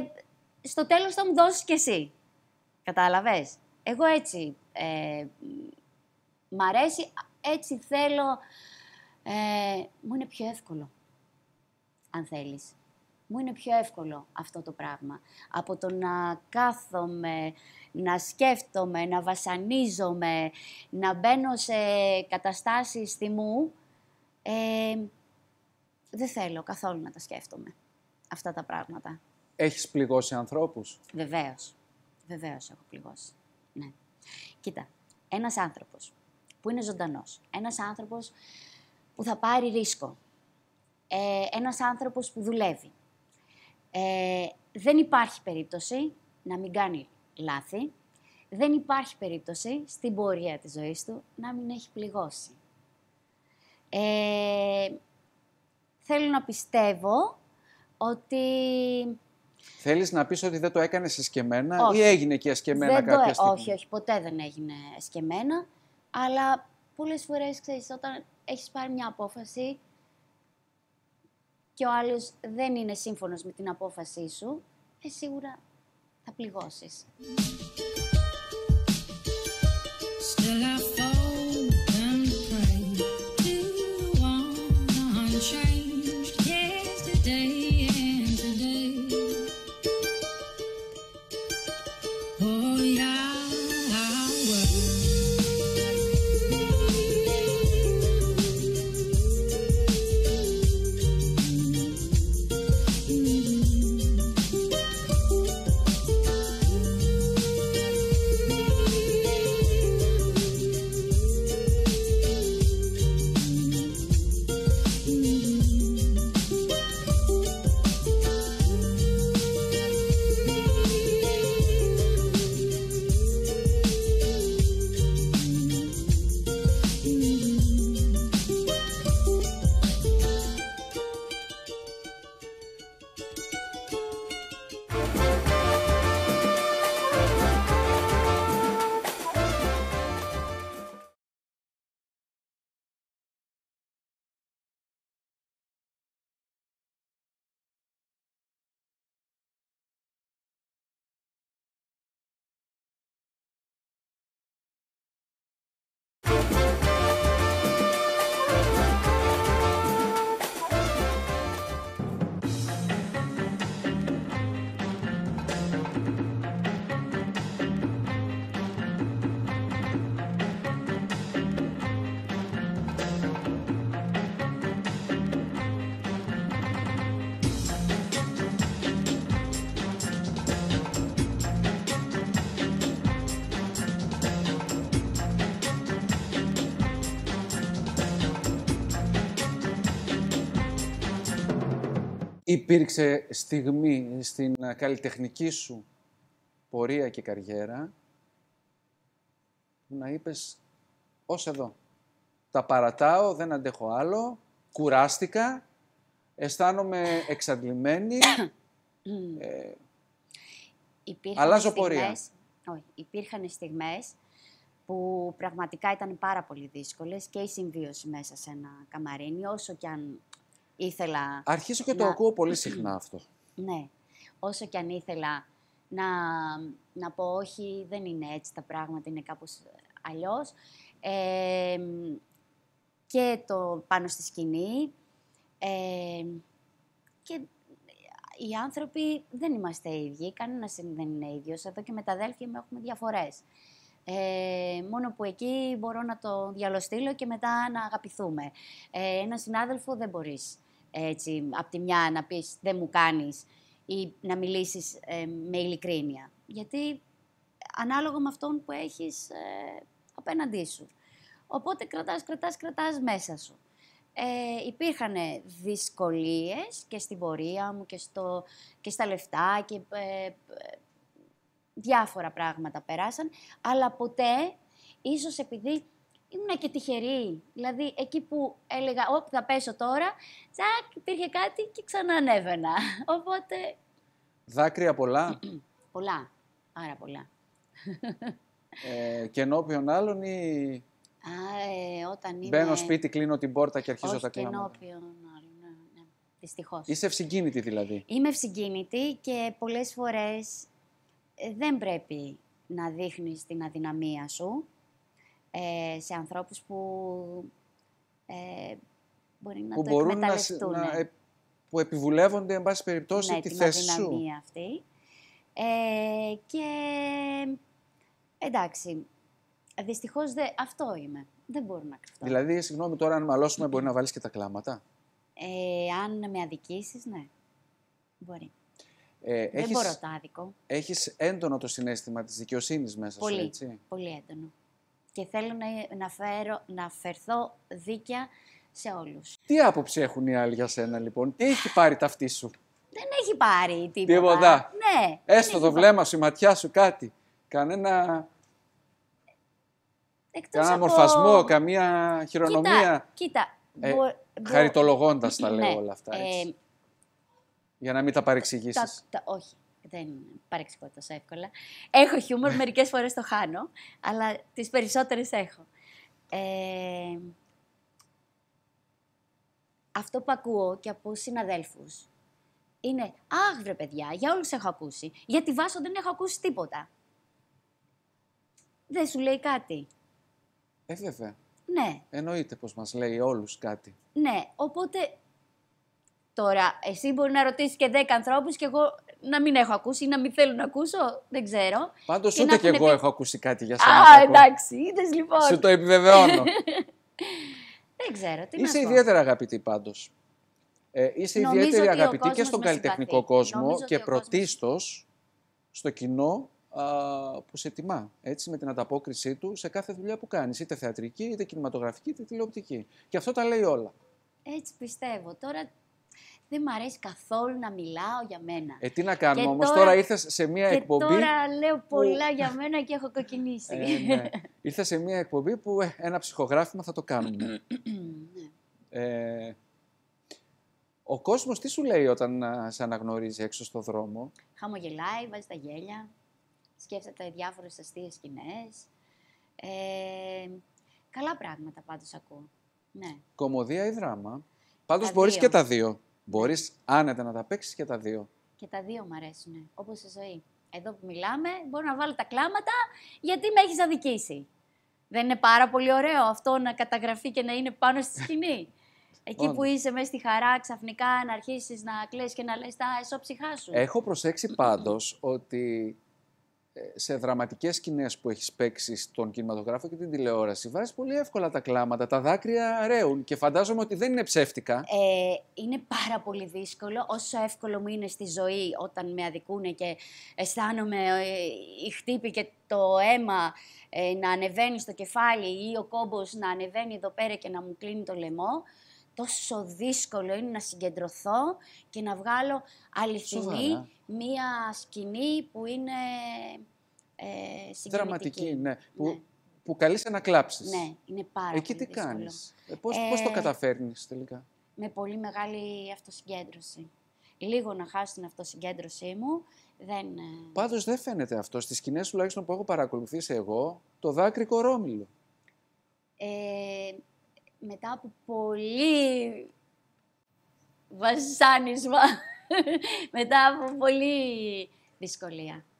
στο τέλος θα μου δώσεις κι εσύ. Κατάλαβες. Εγώ έτσι ε, μ' αρέσει, έτσι θέλω. Ε, μου είναι πιο εύκολο, αν θέλεις. Μου είναι πιο εύκολο αυτό το πράγμα. Από το να κάθομαι, να σκέφτομαι, να βασανίζομαι, να μπαίνω σε καταστάσεις θυμού, ε, δεν θέλω καθόλου να τα σκέφτομαι αυτά τα πράγματα. Έχεις πληγώσει ανθρώπους. Βεβαίως. Βεβαίως έχω πληγώσει. Ναι. Κοίτα, ένας άνθρωπος που είναι ζωντανός. Ένας άνθρωπος που θα πάρει ρίσκο. Ε, ένας άνθρωπος που δουλεύει. Ε, δεν υπάρχει περίπτωση να μην κάνει λάθη. Δεν υπάρχει περίπτωση στην πορεία της ζωής του να μην έχει πληγώσει. Ε, θέλω να πιστεύω ότι... Θέλεις να πεις ότι δεν το έκανες εσκεμένα ή έγινε και εσκεμμένα δεν κάποια στιγμή. Όχι, όχι, ποτέ δεν έγινε εσκεμμένα. Αλλά πολλές φορές, ξέρεις, όταν έχεις πάρει μια απόφαση και ο άλλος δεν είναι σύμφωνος με την απόφασή σου, ε, σίγουρα θα πληγώσεις. Υπήρξε στιγμή στην ε, καλλιτεχνική σου πορεία και καριέρα να είπες ως εδώ. Τα παρατάω, δεν αντέχω άλλο, κουράστηκα, αισθάνομαι εξαντλημένη, ε, αλλάζω στιγμές, πορεία. υπήρχαν στιγμές που πραγματικά ήταν πάρα πολύ δύσκολες και η συμβίωση μέσα σε ένα καμαρίνι, όσο και αν ήθελα. Αρχίζω και το ακούω πολύ συχνά αυτό. Ναι. Όσο και αν ήθελα να, να πω όχι, δεν είναι έτσι τα πράγματα, είναι κάπως αλλιώς. και το πάνω στη σκηνή. Ε, και οι άνθρωποι δεν είμαστε ίδιοι, κανένα δεν είναι ίδιος. Εδώ και με τα αδέλφια μου έχουμε διαφορές. Ε, μόνο που εκεί μπορώ να το διαλωστήλω και μετά να αγαπηθούμε. Ε, ένα συνάδελφο δεν μπορείς έτσι, από τη μια να πεις δεν μου κάνεις ή να μιλήσεις ε, με ειλικρίνεια. Γιατί ανάλογα με αυτόν που έχεις ε, απέναντί σου. Οπότε κρατάς, κρατάς, κρατάς μέσα σου. Ε, υπήρχαν δυσκολίες και στην πορεία μου και, στο, και στα λεφτά και ε, διάφορα πράγματα περάσαν, αλλά ποτέ, ίσως επειδή Ήμουν και τυχερή. Δηλαδή, εκεί που έλεγα, Ω, θα πέσω τώρα, τσακ, υπήρχε κάτι και ξανανέβαινα. Οπότε. Δάκρυα πολλά. πολλά. Πάρα πολλά. Ε, και ενώπιον άλλων ή. Α, ε, όταν είναι... Μπαίνω σπίτι, κλείνω την πόρτα και αρχίζω να τα κλείνω. ενώπιον άλλων. Ναι, ναι. Δυστυχώς. Είσαι ευσυγκίνητη δηλαδή. Είμαι ευσυγκίνητη και πολλές φορές ε, δεν πρέπει να δείχνεις την αδυναμία σου ε, σε ανθρώπους που ε, μπορεί να που το Να, που επιβουλεύονται, εν πάση περιπτώσει, ναι, τη θέση σου. Ναι, αυτή. Ε, και εντάξει, δυστυχώς δε, αυτό είμαι. Δεν μπορώ να κρυφτώ. Δηλαδή, συγγνώμη, τώρα αν μαλώσουμε μπορεί να βάλεις και τα κλάματα. Ε, αν με αδικήσεις, ναι. Μπορεί. Ε, έχεις, δεν μπορώ το άδικο. Έχεις έντονο το συνέστημα της δικαιοσύνης μέσα σου, έτσι. Πολύ έντονο και θέλω να, ε, να, φέρω, να φερθώ δίκαια σε όλους. Τι άποψη έχουν οι άλλοι για σένα λοιπόν, τι έχει πάρει ταυτή σου. Δεν έχει πάρει τίποτα. Τίποτα. Ναι. Έστω το βλέμμα σου, η ματιά σου κάτι. Κανένα... Εκτός κανένα μορφασμό, καμία χειρονομία. Κοίτα, κοίτα. Ε, χαριτολογώντας τα ναι, λέω όλα αυτά, ε, έτσι. Για να μην τα παρεξηγήσεις. Τα, τα, όχι δεν παρεξηγώ τόσο εύκολα. Έχω χιούμορ, ναι. μερικές φορές το χάνω, αλλά τις περισσότερες έχω. Ε, αυτό που ακούω και από συναδέλφους είναι άγρια παιδιά, για όλους έχω ακούσει. Για τη δεν έχω ακούσει τίποτα. Δεν σου λέει κάτι. Ε, βέβαια. Ναι. Εννοείται πως μας λέει όλους κάτι. Ναι, οπότε τώρα εσύ μπορεί να ρωτήσεις και 10 ανθρώπους και εγώ να μην έχω ακούσει ή να μην θέλω να ακούσω. Δεν ξέρω. Πάντως ούτε και εγώ έχω ακούσει κάτι για σένα. Α, εντάξει, είδες λοιπόν. Σου το επιβεβαιώνω. δεν ξέρω. Τι Είσαι ιδιαίτερα αγαπητή πάντως. Ε, είσαι ιδιαίτερα ιδιαίτερη αγαπητή και στον καλλιτεχνικό κόσμο και πρωτίστως στο κοινό α, που σε τιμά. Έτσι, με την ανταπόκρισή του σε κάθε δουλειά που κάνεις, είτε θεατρική, είτε κινηματογραφική, είτε τηλεοπτική. Και αυτό τα λέει όλα. Έτσι πιστεύω. Τώρα δεν μ' αρέσει καθόλου να μιλάω για μένα. Ε, τι να κάνουμε όμως, τώρα, τώρα σε μία και εκπομπή. Τώρα λέω πολλά για μένα και έχω κοκκινήσει. Ε, ναι. σε μία εκπομπή που ε, ένα ψυχογράφημα θα το κάνουμε. Ναι. ε, ο κόσμος τι σου λέει όταν σε αναγνωρίζει έξω στον δρόμο. Χαμογελάει, βάζει τα γέλια, σκέφτεται διάφορες αστείες σκηνές. Ε, καλά πράγματα πάντως ακούω. Ναι. ή δράμα. Πάντως μπορείς και τα δύο. Μπορείς άνετα να τα παίξεις και τα δύο. Και τα δύο μου αρέσουν. Όπως η ζωή. Εδώ που μιλάμε, μπορώ να βάλω τα κλάματα γιατί με έχεις αδικήσει. Δεν είναι πάρα πολύ ωραίο αυτό να καταγραφεί και να είναι πάνω στη σκηνή. Εκεί που είσαι μέσα στη χαρά, ξαφνικά να αρχίσεις να κλαις και να λες τα ψυχά σου. Έχω προσέξει πάντως ότι σε δραματικές σκηνές που έχεις παίξει στον κινηματογράφο και την τηλεόραση, βάζεις πολύ εύκολα τα κλάματα, τα δάκρυα ρέουν και φαντάζομαι ότι δεν είναι ψεύτικα. Ε, είναι πάρα πολύ δύσκολο, όσο εύκολο μου είναι στη ζωή όταν με αδικούν και αισθάνομαι ε, η χτύπη και το αίμα ε, να ανεβαίνει στο κεφάλι ή ο κόμπος να ανεβαίνει εδώ πέρα και να μου κλείνει το λαιμό, τόσο δύσκολο είναι να συγκεντρωθώ και να βγάλω αληθινή μία σκηνή που είναι ε, Δραματική, ναι. Που, ναι. που καλείς να κλάψεις. Ναι, είναι πάρα Εκεί πολύ τι δύσκολο. κάνεις, ε, πώς, πώς το ε, καταφέρνεις τελικά. Με πολύ μεγάλη αυτοσυγκέντρωση. Λίγο να χάσω την αυτοσυγκέντρωσή μου, δεν... Ε, Πάντως δεν φαίνεται αυτό. Στις σκηνές τουλάχιστον που έχω παρακολουθήσει εγώ, το δάκρυ κορόμιλο. Ε, μετά από πολύ βασάνισμα, μετά από πολύ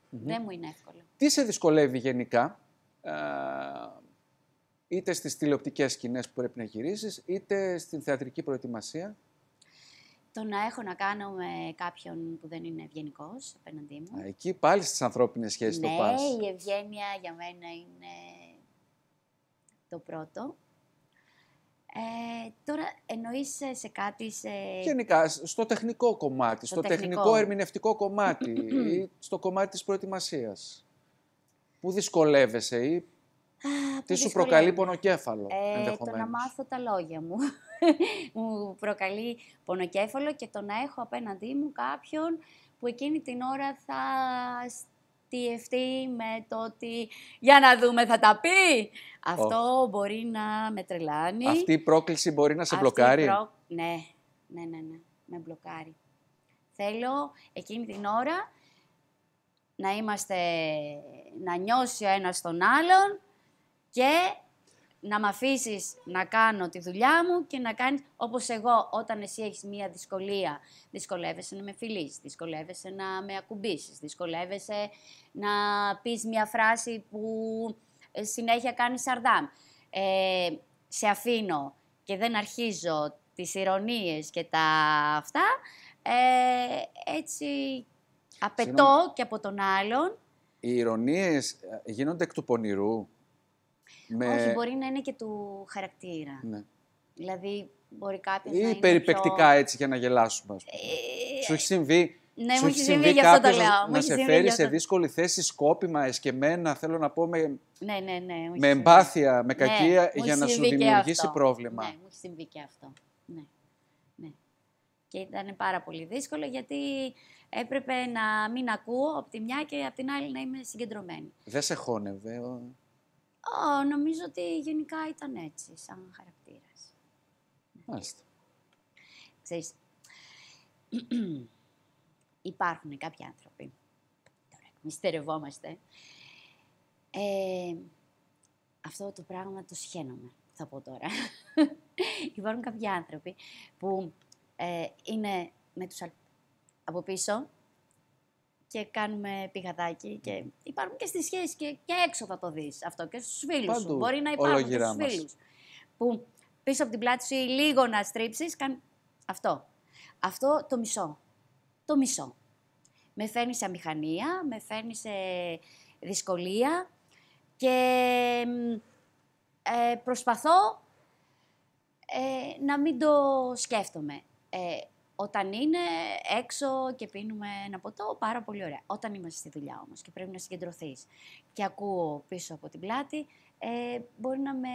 Δεν μου είναι εύκολο. Τι σε δυσκολεύει γενικά, ε, είτε στις τηλεοπτικές σκηνές που πρέπει να γυρίσεις, είτε στην θεατρική προετοιμασία. Το να έχω να κάνω με κάποιον που δεν είναι ευγενικός απέναντί μου. Α, εκεί πάλι στις ανθρώπινες σχέσεις ναι, το πας. Ναι, η ευγένεια για μένα είναι το πρώτο. Ε, τώρα εννοείς ε, σε κάτι σε... Γενικά, στο τεχνικό κομμάτι, στο, τεχνικό. ερμηνευτικό κομμάτι ή στο κομμάτι της προετοιμασίας. Πού δυσκολεύεσαι ή Α, τι σου προκαλεί πονοκέφαλο, ε, Το να μάθω τα λόγια μου. μου προκαλεί πονοκέφαλο και το να έχω απέναντί μου κάποιον που εκείνη την ώρα θα τι με το ότι για να δούμε θα τα πει. Αυτό μπορεί να με τρελάνει. Αυτή η πρόκληση μπορεί να σε αυτή μπλοκάρει. Ναι, ναι, ναι, ναι, με μπλοκάρει. Θέλω εκείνη την ώρα να είμαστε, να νιώσει ο ένας τον άλλον και να με αφήσεις να κάνω τη δουλειά μου και να κάνεις όπως εγώ όταν εσύ έχεις μία δυσκολία. Δυσκολεύεσαι να με φιλήσει, δυσκολεύεσαι να με ακουμπήσεις, δυσκολεύεσαι να πεις μία φράση που ε, συνέχεια κάνεις σαρδάμ. Ε, σε αφήνω και δεν αρχίζω τις ηρωνίες και τα αυτά, ε, έτσι απαιτώ και από τον άλλον. Οι ηρωνίες ε, γίνονται εκ του πονηρού. Με... Όχι, μπορεί να είναι και του χαρακτήρα. Ναι. Δηλαδή, μπορεί κάποιο. ή περιπεκτικά πιο... έτσι για να γελάσουμε. ας Ε... Σου έχει συμβεί. Ναι, σου μου έχει συμβεί, να, σε φέρει σε δύσκολη θέση σκόπιμα, εσκεμένα, θέλω να πω με, ναι, ναι, ναι, με εμπάθεια, με ναι, κακία για να σου δημιουργήσει πρόβλημα. Ναι, μου έχει συμβεί και αυτό. Ναι. ναι. Και ήταν πάρα πολύ δύσκολο γιατί έπρεπε να μην ακούω από τη μια και από την άλλη να είμαι συγκεντρωμένη. Δεν σε χώνευε. Ω, νομίζω ότι γενικά ήταν έτσι, σαν χαρακτήρας. Μάλιστα. Ξέρεις, υπάρχουν κάποιοι άνθρωποι, τώρα μυστερευόμαστε, ε, αυτό το πράγμα το σχένομαι, θα πω τώρα. υπάρχουν κάποιοι άνθρωποι που ε, είναι με τους από πίσω και κάνουμε πηγαδάκι. Και υπάρχουν και στη σχέση και, και έξω θα το δεις αυτό και στους φίλους σου. Μπορεί να υπάρχουν και φίλους. Που πίσω από την πλάτη σου ή λίγο να στρίψεις, καν... αυτό. Αυτό το μισό. Το μισό. Με φέρνει σε αμηχανία, με φέρνει σε δυσκολία και ε, προσπαθώ ε, να μην το σκέφτομαι. Ε, όταν είναι έξω και πίνουμε ένα ποτό, πάρα πολύ ωραία. Όταν είμαστε στη δουλειά όμως και πρέπει να συγκεντρωθείς και ακούω πίσω από την πλάτη, ε, μπορεί να με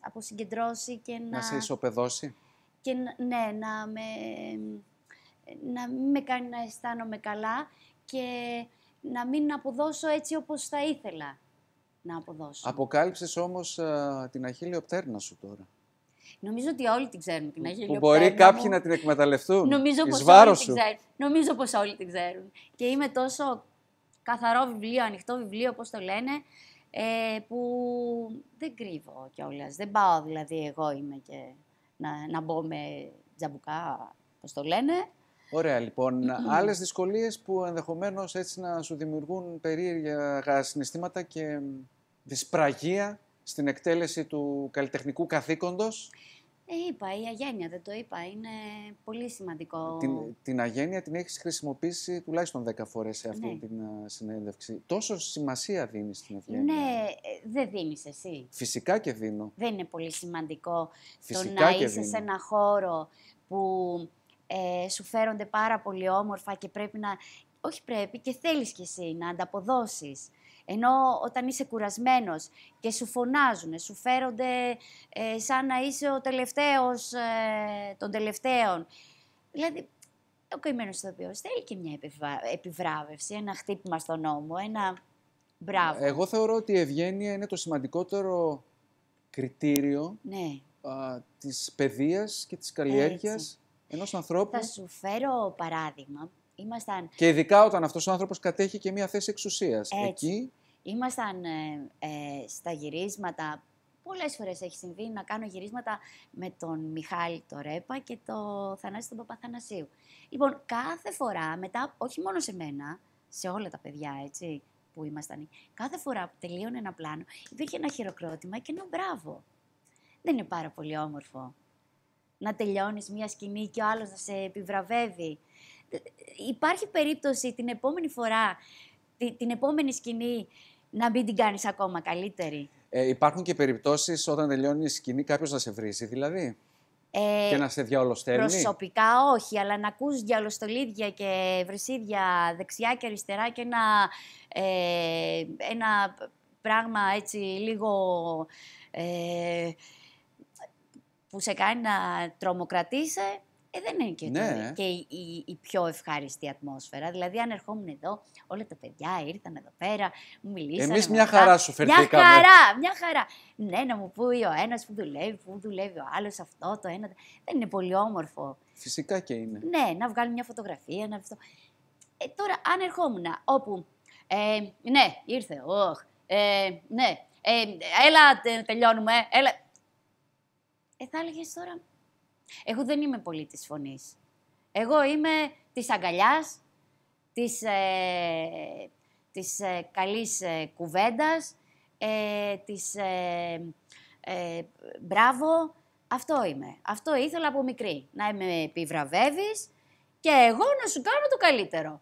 αποσυγκεντρώσει και να... Να σε ισοπεδώσει. Και ναι, να με... Να μην με κάνει να αισθάνομαι καλά και να μην αποδώσω έτσι όπως θα ήθελα να αποδώσω. Αποκάλυψες όμως ε, την αχίλιο πτέρνα σου τώρα. Νομίζω ότι όλοι την ξέρουν. την Αγία Που μπορεί κάποιοι να την εκμεταλλευτούν. Νομίζω πως όλοι, ξέρουν. Νομίζω πως όλοι την ξέρουν. Και είμαι τόσο καθαρό βιβλίο, ανοιχτό βιβλίο, όπω το λένε, ε, που δεν κρύβω κιόλας. Δεν πάω δηλαδή εγώ είμαι και να, να μπω με τζαμπουκά, όπω το λένε. Ωραία, λοιπόν. Άλλες δυσκολίες που ενδεχομένως έτσι να σου δημιουργούν περίεργα συναισθήματα και δυσπραγία στην εκτέλεση του καλλιτεχνικού καθήκοντος. Ε, είπα, η αγένεια, δεν το είπα. Είναι πολύ σημαντικό. Την, την αγένεια την έχεις χρησιμοποιήσει τουλάχιστον 10 φορές σε αυτή ναι. την ε, συνέντευξη. Τόσο σημασία δίνεις στην ευγένεια. Ναι, ε, δεν δίνεις εσύ. Φυσικά και δίνω. Δεν είναι πολύ σημαντικό Φυσικά το να είσαι σε ένα χώρο που ε, σου φέρονται πάρα πολύ όμορφα και πρέπει να. Όχι πρέπει και θέλεις κι εσύ να ανταποδώσεις. Ενώ όταν είσαι κουρασμένος και σου φωνάζουν, σου φέρονται ε, σαν να είσαι ο τελευταίος ε, των τελευταίων. Δηλαδή, ο καημένος ηθοποιός θέλει και μια επιβράβευση, ένα χτύπημα στον νόμο, ένα μπράβο. Εγώ θεωρώ ότι η ευγένεια είναι το σημαντικότερο κριτήριο ναι. α, της παιδείας και της καλλιέργειας Έτσι. ενός ανθρώπου. Θα σου φέρω παράδειγμα Ήμασταν... Και ειδικά όταν αυτός ο άνθρωπος κατέχει και μία θέση εξουσίας. Εκεί... Ήμασταν ε, ε, στα γυρίσματα, πολλές φορές έχει συμβεί να κάνω γυρίσματα με τον Μιχάλη το Ρέπα και το Θανάση τον Παπαθανασίου. Λοιπόν, κάθε φορά μετά, όχι μόνο σε μένα, σε όλα τα παιδιά, έτσι, που ήμασταν, κάθε φορά που τελείωνε ένα πλάνο, υπήρχε ένα χειροκρότημα και ένα μπράβο. Δεν είναι πάρα πολύ όμορφο να τελειώνεις μια σκηνή και ο άλλος να σε επιβραβεύει υπάρχει περίπτωση την επόμενη φορά, την επόμενη σκηνή, να μην την κάνεις ακόμα καλύτερη. Ε, υπάρχουν και περιπτώσεις όταν τελειώνει η σκηνή κάποιος να σε βρίζει δηλαδή. Ε, και να σε διαολοστέλνει. Προσωπικά όχι, αλλά να ακούς διαολοστολίδια και βρεσίδια δεξιά και αριστερά και ένα, ε, ένα πράγμα έτσι λίγο ε, που σε κάνει να τρομοκρατήσει, ε, δεν είναι και, ναι. η, πιο ευχάριστη ατμόσφαιρα. Δηλαδή, αν ερχόμουν εδώ, όλα τα παιδιά ήρθαν εδώ πέρα, μου μιλήσανε. Εμείς μια χαρά σου φερθήκαμε. Μια χαρά, μια χαρά. Ναι, να μου πει ο ένας που δουλεύει, που δουλεύει ο άλλος, αυτό το ένα. Δεν είναι πολύ όμορφο. Φυσικά και είναι. Ναι, να βγάλουμε μια φωτογραφία, να αυτό. Ε, τώρα, αν ερχόμουν όπου. Ε, ναι, ήρθε, όχ. Ε, ναι, ε, έλα, τελειώνουμε. Έλα. Ε, θα έλεγες τώρα, εγώ δεν είμαι πολύ της φωνής. Εγώ είμαι της αγκαλιάς, της, ε, της ε, καλής ε, κουβέντας, ε, της ε, μπράβο. Αυτό είμαι. Αυτό ήθελα από μικρή. Να με επιβραβεύεις και εγώ να σου κάνω το καλύτερο.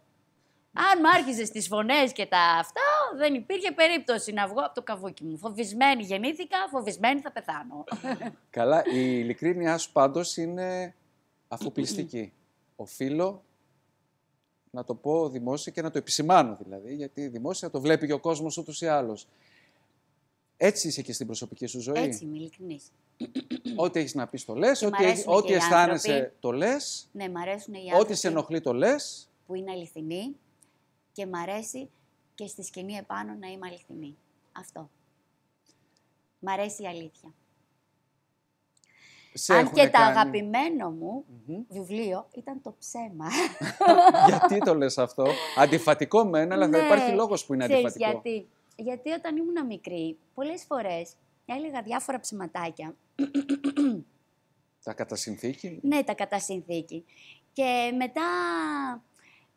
Αν μ' άρχιζες τις φωνές και τα αυτά, δεν υπήρχε περίπτωση να βγω από το καβούκι μου. Φοβισμένη γεννήθηκα, φοβισμένη θα πεθάνω. Καλά, η ειλικρίνειά σου πάντως είναι αφοπλιστική. Οφείλω να το πω δημόσια και να το επισημάνω δηλαδή, γιατί δημόσια το βλέπει και ο κόσμος ούτως ή άλλως. Έτσι είσαι και στην προσωπική σου ζωή. Έτσι είμαι, ειλικρινής. Ό,τι έχεις να πεις το λες, ό,τι, αισθάνεσαι το λες. Ναι, Ό,τι σε ενοχλεί το λες. Που είναι αληθινή και μ' αρέσει και στη σκηνή επάνω να είμαι αληθινή. Αυτό. Μ' αρέσει η αλήθεια. Σε Αν και τα αγαπημένο μου mm βιβλίο ήταν το ψέμα. γιατί το λες αυτό. Αντιφατικό μεν, αλλά ναι, υπάρχει λόγος που είναι ξέρεις, αντιφατικό. Γιατί. γιατί όταν ήμουν μικρή, πολλές φορές έλεγα διάφορα ψηματάκια. τα κατασυνθήκη. Ναι, τα κατασυνθήκη. Και μετά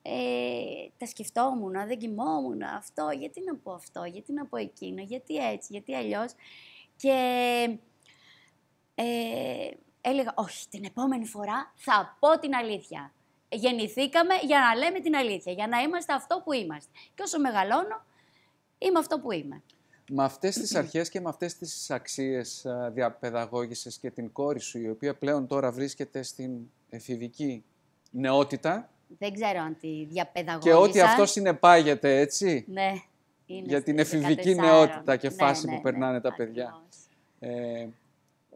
ε, τα σκεφτόμουν, δεν κοιμόμουν, αυτό, γιατί να πω αυτό, γιατί να πω εκείνο, γιατί έτσι, γιατί αλλιώς. Και ε, έλεγα, όχι, την επόμενη φορά θα πω την αλήθεια. Γεννηθήκαμε για να λέμε την αλήθεια, για να είμαστε αυτό που είμαστε. Και όσο μεγαλώνω, είμαι αυτό που είμαι. Με αυτές τις αρχές και με αυτές τις αξίες διαπαιδαγώγησες και την κόρη σου, η οποία πλέον τώρα βρίσκεται στην εφηβική νεότητα, δεν ξέρω αν τη διαπαιδαγώγησα. Και ότι αυτό συνεπάγεται, έτσι. Ναι. για την εφηβική νεότητα και ναι, φάση ναι, που ναι, περνάνε τα παιδιά. Ε,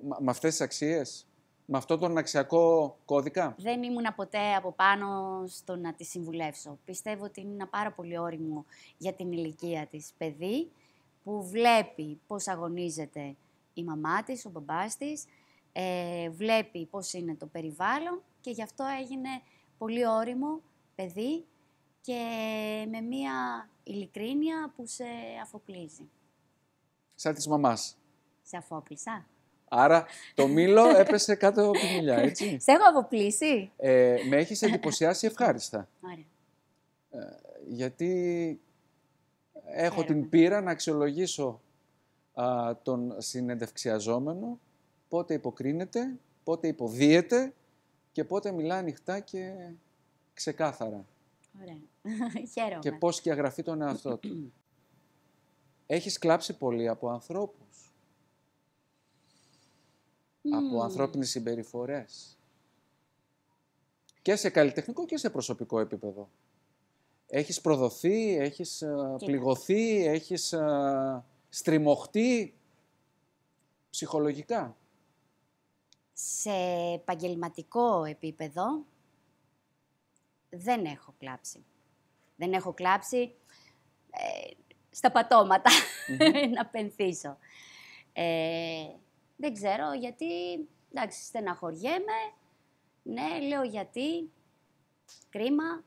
με αυτές τις αξίες, με αυτό τον αξιακό κώδικα. Δεν ήμουν ποτέ από πάνω στο να τη συμβουλεύσω. Πιστεύω ότι είναι ένα πάρα πολύ όριμο για την ηλικία της παιδί που βλέπει πώς αγωνίζεται η μαμά της, ο μπαμπάς της, ε, βλέπει πώς είναι το περιβάλλον και γι' αυτό έγινε πολύ όριμο παιδί και με μία ειλικρίνεια που σε αφοπλίζει. Σαν της μαμάς. Σε αφόπλησα. Άρα το μήλο έπεσε κάτω από τη μιλιά, έτσι. Σε έχω Ε, με έχεις εντυπωσιάσει ευχάριστα. Ωραία. Ε, γιατί έχω την πείρα να αξιολογήσω α, τον συνεντευξιαζόμενο, πότε υποκρίνεται, πότε υποδίεται και πότε μιλά ανοιχτά και ξεκάθαρα. Ωραία. Χαίρομαι. Και πώς και αγραφεί τον εαυτό του. Έχεις κλάψει πολύ από ανθρώπους. Από ανθρώπινες συμπεριφορές. Και σε καλλιτεχνικό και σε προσωπικό επίπεδο. Έχεις προδοθεί, έχεις ε, πληγωθεί, έχεις ε, στριμωχτεί ψυχολογικά. Σε επαγγελματικό επίπεδο δεν έχω κλάψει. Δεν έχω κλάψει ε, στα πατωματα να πενθήσω. Ε, δεν ξέρω γιατί, εντάξει, στεναχωριέμαι. Ναι, λέω γιατί, κρίμα,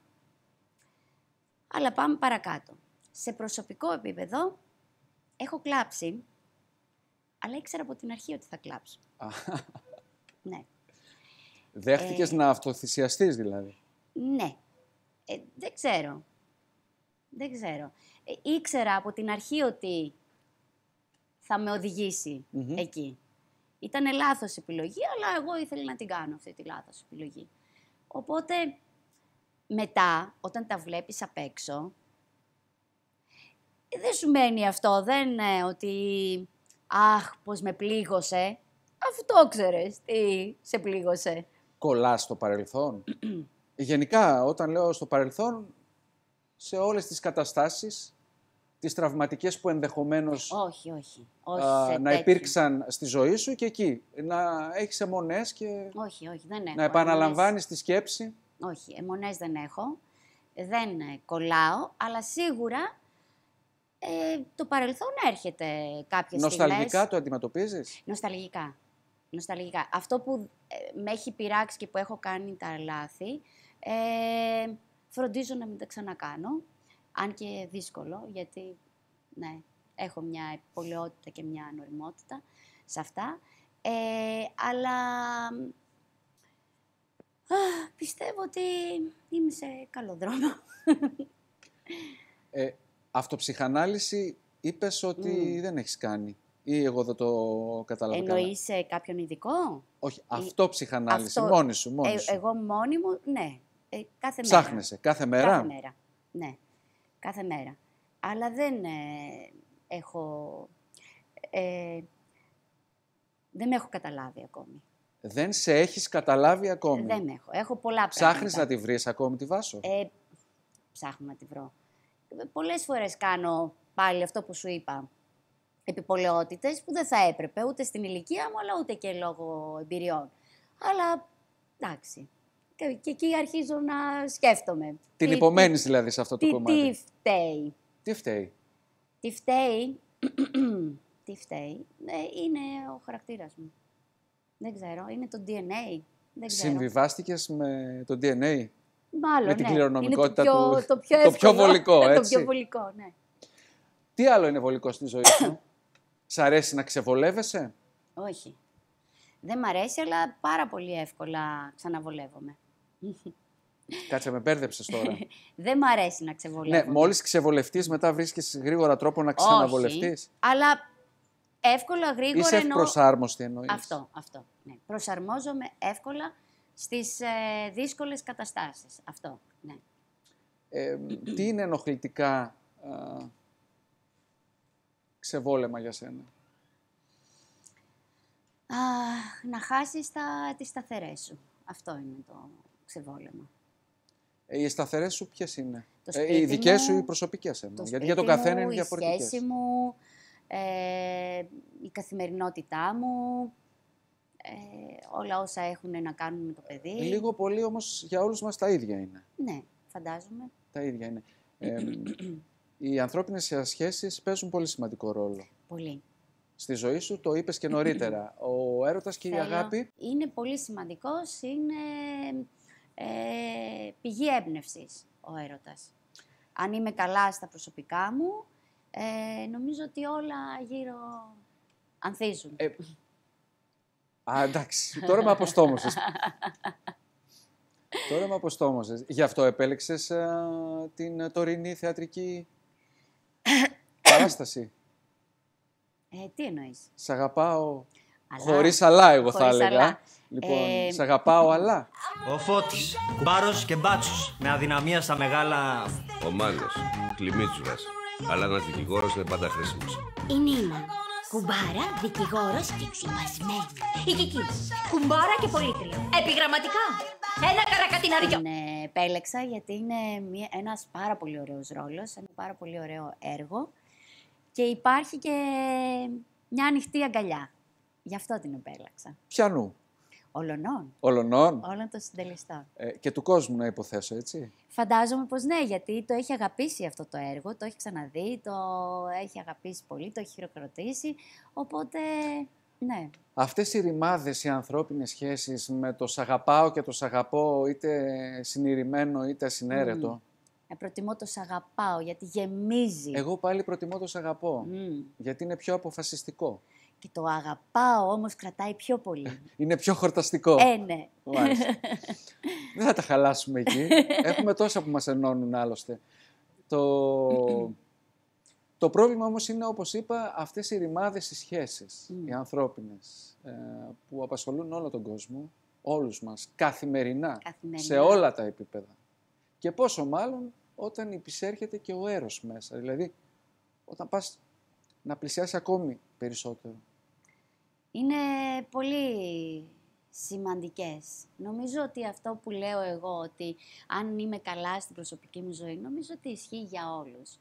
αλλά πάμε παρακάτω. Σε προσωπικό επίπεδο έχω κλάψει, αλλά ήξερα από την αρχή ότι θα κλάψω. Ναι. Δέχτηκες ε, να αυτοθυσιαστείς δηλαδή. Ναι. Ε, δεν ξέρω. Δεν ξέρω. Ε, ήξερα από την αρχή ότι θα με οδηγησει εκεί. Ήταν λάθος επιλογή, αλλά εγώ ήθελα να την κάνω αυτή τη λάθος επιλογή. Οπότε, μετά, όταν τα βλέπεις απ' έξω, δεν σου μένει αυτό, δεν είναι ότι «Αχ, πώς με πλήγωσε». Αυτό ξέρεις. Τι σε πλήγωσε. Κολλάς στο παρελθόν. Γενικά, όταν λέω στο παρελθόν, σε όλες τις καταστάσεις, τις τραυματικές που ενδεχομένως όχι, όχι, να υπήρξαν στη ζωή σου και εκεί. Να έχεις αιμονές και όχι, όχι, δεν έχω. να επαναλαμβάνεις τη σκέψη. Όχι, αιμονές δεν έχω. Δεν ε, κολλάω, αλλά σίγουρα ε, το παρελθόν έρχεται κάποιες Νοσταλγικά στιγμές. Νοσταλγικά το αντιμετωπίζεις? Νοσταλγικά νοσταλγικά. Αυτό που ε, με έχει πειράξει και που έχω κάνει τα λάθη, ε, φροντίζω να μην τα ξανακάνω, αν και δύσκολο, γιατί ναι, έχω μια επιπολαιότητα και μια ανοριμότητα σε αυτά. Ε, αλλά πιστεύω ότι είμαι σε καλό δρόμο. Ε, αυτοψυχανάλυση είπες ότι δεν έχεις κάνει. Ή εγώ δεν το κατάλαβα. Εννοεί κάποιον ειδικό. Όχι, αυτό ψυχανάλυση. Αυτό... Μόνη σου. Μόνη ε, εγώ μόνη μου, ναι. Ε, κάθε Ψάχνεσαι. Μέρα. Κάθε μέρα. Κάθε μέρα. Ναι. Κάθε μέρα. Αλλά δεν ε, έχω. Ε, δεν έχω καταλάβει ακόμη. Δεν σε έχεις καταλάβει ακόμη. Δεν έχω. Έχω πολλά πράγματα. Ψάχνεις να τη βρεις ακόμη τη Βάσο. Ε, ψάχνω να τη βρω. Πολλές φορές κάνω πάλι αυτό που σου είπα επιπολαιότητες που δεν θα έπρεπε ούτε στην ηλικία μου, αλλά ούτε και λόγω εμπειριών. Αλλά εντάξει. Και, και εκεί αρχίζω να σκέφτομαι. Την τι, δηλαδή σε αυτό το κομμάτι. Τι φταίει. Τι φταίει. Τι φταίει. τι φταίει. Ε, είναι ο χαρακτήρας μου. Δεν ξέρω. Είναι το DNA. Δεν Συμβιβάστηκες με το DNA. Μάλλον, με την ναι. κληρονομικότητα είναι το πιο, του... Το πιο, εύκολο, το πιο βολικό, έτσι. το πιο βολικό, ναι. Τι άλλο είναι βολικό στη ζωή σου. Σ' αρέσει να ξεβολεύεσαι? Όχι. Δεν μ' αρέσει, αλλά πάρα πολύ εύκολα ξαναβολεύομαι. Κάτσε, με μπέρδεψες τώρα. Δεν μ' αρέσει να ξεβολεύω. Ναι, μόλις ξεβολευτείς, μετά βρίσκεις γρήγορα τρόπο να ξαναβολευτείς. Αλλά εύκολα, γρήγορα. Είσαι εννο... προσάρμοστη Αυτό, αυτό. Ναι. Προσαρμόζομαι εύκολα στις ε, δύσκολες καταστάσεις. Αυτό. Ναι. τι είναι ενοχλητικά ε, ξεβόλεμα για σένα. Α, να χάσεις τα, τις σταθερές σου. Αυτό είναι το ξεβόλεμα. Ε, οι σταθερές σου ποιες είναι, ε, οι δικέ σου ή οι προσωπικές εννοώ. Γιατί για τον καθένα είναι διαφορετικές. Η σχέση μου, ε, η καθημερινότητά μου, ε, όλα όσα έχουν να κάνουν με το παιδί. Λίγο πολύ όμως για όλους μας τα ίδια είναι. Ναι, φαντάζομαι. Τα ίδια είναι. οι ανθρώπινες σχέσεις παίζουν πολύ σημαντικό ρόλο. Πολύ. Στη ζωή σου, το είπες και νωρίτερα. Ο έρωτας και η αγάπη. Είναι πολύ σημαντικός, είναι ε, πηγή έμπνευσης ο έρωτας. Αν είμαι καλά στα προσωπικά μου, ε, νομίζω ότι όλα γύρω ανθίζουν. Ε, α, εντάξει. Τώρα με αποστόμωσες. Τώρα με αποστόμωσες. Γι' αυτό επέλεξες ε, την τωρινή θεατρική Παράσταση. Ε, τι εννοείς. Σ' αγαπάω. Χωρί αλλά, εγώ θα έλεγα. Λοιπόν, σε σ' αγαπάω, αλλά. Ο Φώτης, μπάρος και μπάτσος. Με αδυναμία στα μεγάλα. Ο Μάγκο, κλιμίτσουρας. Αλλά ένας δικηγόρος είναι πάντα χρήσιμος. Η Νίνα. Κουμπάρα, δικηγόρος και ξυπασμένη. Η Κική. Κουμπάρα και πολύτρια. Επιγραμματικά. Ένα καρακατιναριό. Την ε, επέλεξα γιατί είναι μια, ένας πάρα πολύ ωραίος ρόλος, ένα πάρα πολύ ωραίο έργο και υπάρχει και μια ανοιχτή αγκαλιά. Γι' αυτό την επέλεξα. Πιανού. Ολονών. Ολονών. Όλων των συντελεστών. Ε, και του κόσμου να υποθέσω, έτσι. Φαντάζομαι πως ναι, γιατί το έχει αγαπήσει αυτό το έργο, το έχει ξαναδεί, το έχει αγαπήσει πολύ, το έχει χειροκροτήσει, οπότε... Ναι. Αυτές οι ρημάδες, οι ανθρώπινες σχέσεις με το σ' αγαπάω και το σ' αγαπώ είτε συνειρημένο είτε ασυνέρετο. Ε, προτιμώ το σ' αγαπάω γιατί γεμίζει. Εγώ πάλι προτιμώ το σ' αγαπώ γιατί είναι πιο αποφασιστικό. Και το αγαπάω όμως κρατάει πιο πολύ. Είναι πιο χορταστικό. Ε, ναι. Δεν θα τα χαλάσουμε εκεί. Έχουμε τόσα που μας ενώνουν άλλωστε. Το... Το πρόβλημα όμως είναι, όπως είπα, αυτές οι ρημάδες, οι σχέσεις, mm. οι ανθρώπινες, ε, που απασχολούν όλο τον κόσμο, όλους μας, καθημερινά, σε όλα τα επίπεδα. Και πόσο μάλλον όταν υπησέρχεται και ο έρος μέσα, δηλαδή όταν πας να πλησιάσεις ακόμη περισσότερο. Είναι πολύ σημαντικές. Νομίζω ότι αυτό που λέω εγώ, ότι αν είμαι καλά στην προσωπική μου ζωή, νομίζω ότι ισχύει για όλους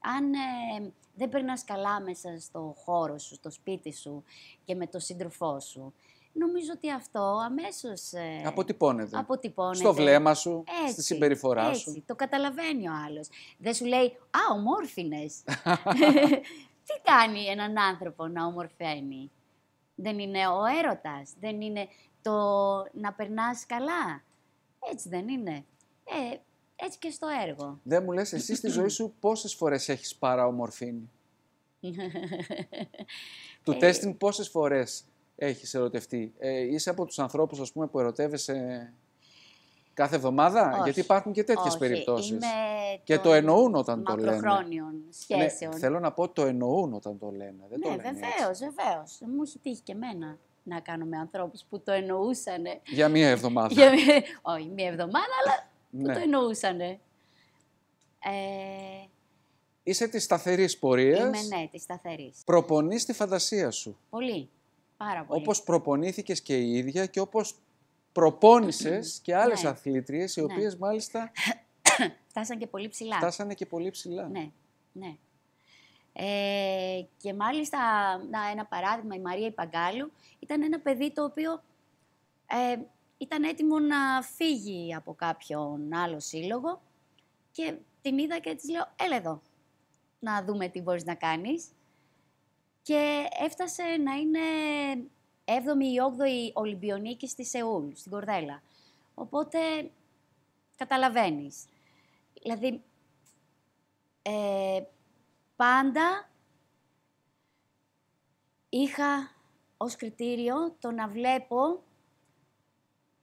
αν ε, δεν περνάς καλά μέσα στο χώρο σου, στο σπίτι σου και με τον σύντροφό σου, νομίζω ότι αυτό αμέσως... Ε, αποτυπώνεται. αποτυπώνεται. Στο βλέμμα σου, στη συμπεριφορά έτσι, σου. Το καταλαβαίνει ο άλλος. Δεν σου λέει «Α, ομόρφινες». Τι κάνει έναν άνθρωπο να ομορφαίνει. Δεν είναι ο έρωτας, δεν είναι το να περνάς καλά. Έτσι δεν είναι. Ε, έτσι και στο έργο. Δεν μου λες εσύ στη ζωή σου πόσες φορές έχεις παραομορφήνει. Του ε, τέστην πόσες φορές έχεις ερωτευτεί. Ε, είσαι από τους ανθρώπους ας πούμε, που ερωτεύεσαι κάθε εβδομάδα. Γιατί υπάρχουν και τέτοιες Όχι. περιπτώσεις. και το, εννοούν όταν το λένε. Ναι, σχέσεων. Ναι, θέλω να πω το εννοούν όταν το λένε. Δεν ναι, βεβαίω, βεβαίως. Μου έχει τύχει και εμένα να κάνω με ανθρώπους που το εννοούσαν. Για μία εβδομάδα. Όχι, μία εβδομάδα, αλλά που το ναι. εννοούσανε. Ε, Είσαι της σταθερής πορείας. Είμαι, ναι, της σταθερής. Προπονείς τη φαντασία σου. Πολύ. Πάρα πολύ. Όπως προπονήθηκες και η ίδια και όπως προπόνησες και άλλες ναι. αθλήτριες, οι ναι. οποίες μάλιστα. Φτάσανε και πολύ ψηλά. Φτάσανε και πολύ ψηλά. Ναι, ναι. Ε, και μάλιστα, να, ένα παράδειγμα, η Μαρία Ιπαγκάλου ήταν ένα παιδί το οποίο ε, ήταν έτοιμο να φύγει από κάποιον άλλο σύλλογο και την είδα και της λέω, έλα εδώ, να δούμε τι μπορείς να κάνεις. Και έφτασε να είναι 7η ή 8η Ολυμπιονίκη στη Σεούλ, στην Κορδέλα. Οπότε καταλαβαίνεις. Δηλαδή, ε, πάντα είχα ως κριτήριο το να βλέπω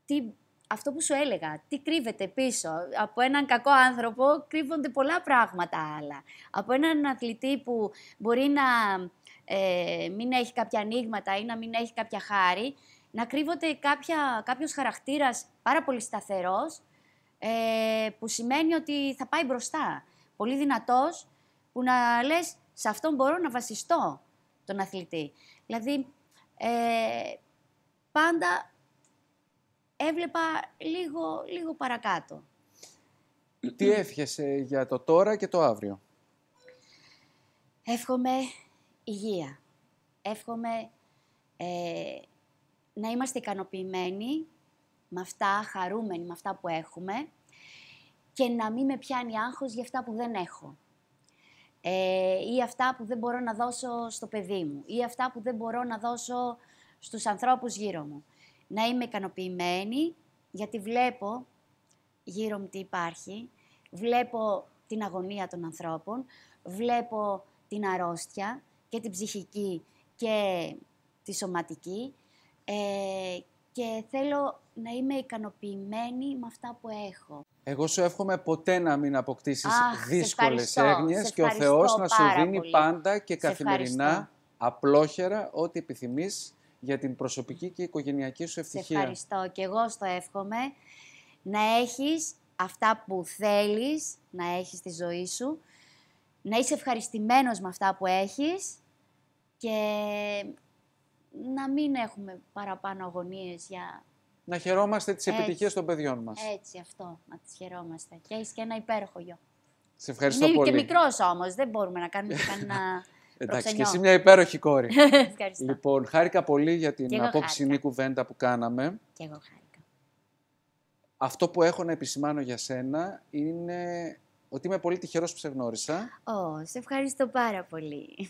τι, αυτό που σου έλεγα, τι κρύβεται πίσω. Από έναν κακό άνθρωπο κρύβονται πολλά πράγματα άλλα. Από έναν αθλητή που μπορεί να ε, μην έχει κάποια ανοίγματα ή να μην έχει κάποια χάρη, να κρύβονται κάποια, κάποιος χαρακτήρας πάρα πολύ σταθερός, ε, που σημαίνει ότι θα πάει μπροστά. Πολύ δυνατός, που να λες, σε αυτόν μπορώ να βασιστώ τον αθλητή. Δηλαδή, ε, πάντα έβλεπα λίγο, λίγο παρακάτω. Τι εύχεσαι για το τώρα και το αύριο. Εύχομαι υγεία. Εύχομαι ε, να είμαστε ικανοποιημένοι με αυτά, χαρούμενοι με αυτά που έχουμε και να μην με πιάνει άγχος για αυτά που δεν έχω. Ε, ή αυτά που δεν μπορώ να δώσω στο παιδί μου, ή αυτά που δεν μπορώ να δώσω στους ανθρώπους γύρω μου να είμαι ικανοποιημένη, γιατί βλέπω γύρω μου τι υπάρχει, βλέπω την αγωνία των ανθρώπων, βλέπω την αρρώστια και την ψυχική και τη σωματική ε, και θέλω να είμαι ικανοποιημένη με αυτά που έχω. Εγώ σου εύχομαι ποτέ να μην αποκτήσεις Αχ, δύσκολες έγνοιες και ο Θεός να σου δίνει πάντα και καθημερινά απλόχερα ό,τι επιθυμείς για την προσωπική και οικογενειακή σου ευτυχία. Σε ευχαριστώ και εγώ στο εύχομαι να έχεις αυτά που θέλεις να έχεις τη ζωή σου, να είσαι ευχαριστημένος με αυτά που έχεις και να μην έχουμε παραπάνω αγωνίες για... Να χαιρόμαστε τις Έτσι. επιτυχίες των παιδιών μας. Έτσι, αυτό, να τις χαιρόμαστε. Και έχεις και ένα υπέροχο γιο. Σε ευχαριστώ πολύ. και μικρός όμως, δεν μπορούμε να κάνουμε κανένα... Εντάξει, και εσύ μια υπέροχη κόρη. Λοιπόν, χάρηκα πολύ για την απόψινή κουβέντα που κάναμε. Και εγώ χάρηκα. Αυτό που έχω να επισημάνω για σένα είναι ότι είμαι πολύ τυχερός που σε γνώρισα. Ω, σε ευχαριστώ πάρα πολύ.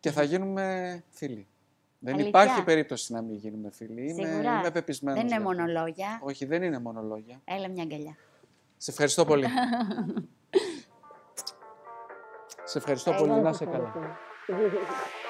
Και θα γίνουμε φίλοι. Δεν υπάρχει περίπτωση να μην γίνουμε φίλοι. Είμαι, Δεν είναι μόνο μονολόγια. Όχι, δεν είναι μονολόγια. Έλα μια αγκαλιά. Σε ευχαριστώ πολύ. σε ευχαριστώ πολύ. Να σε καλά. Ha ha ha.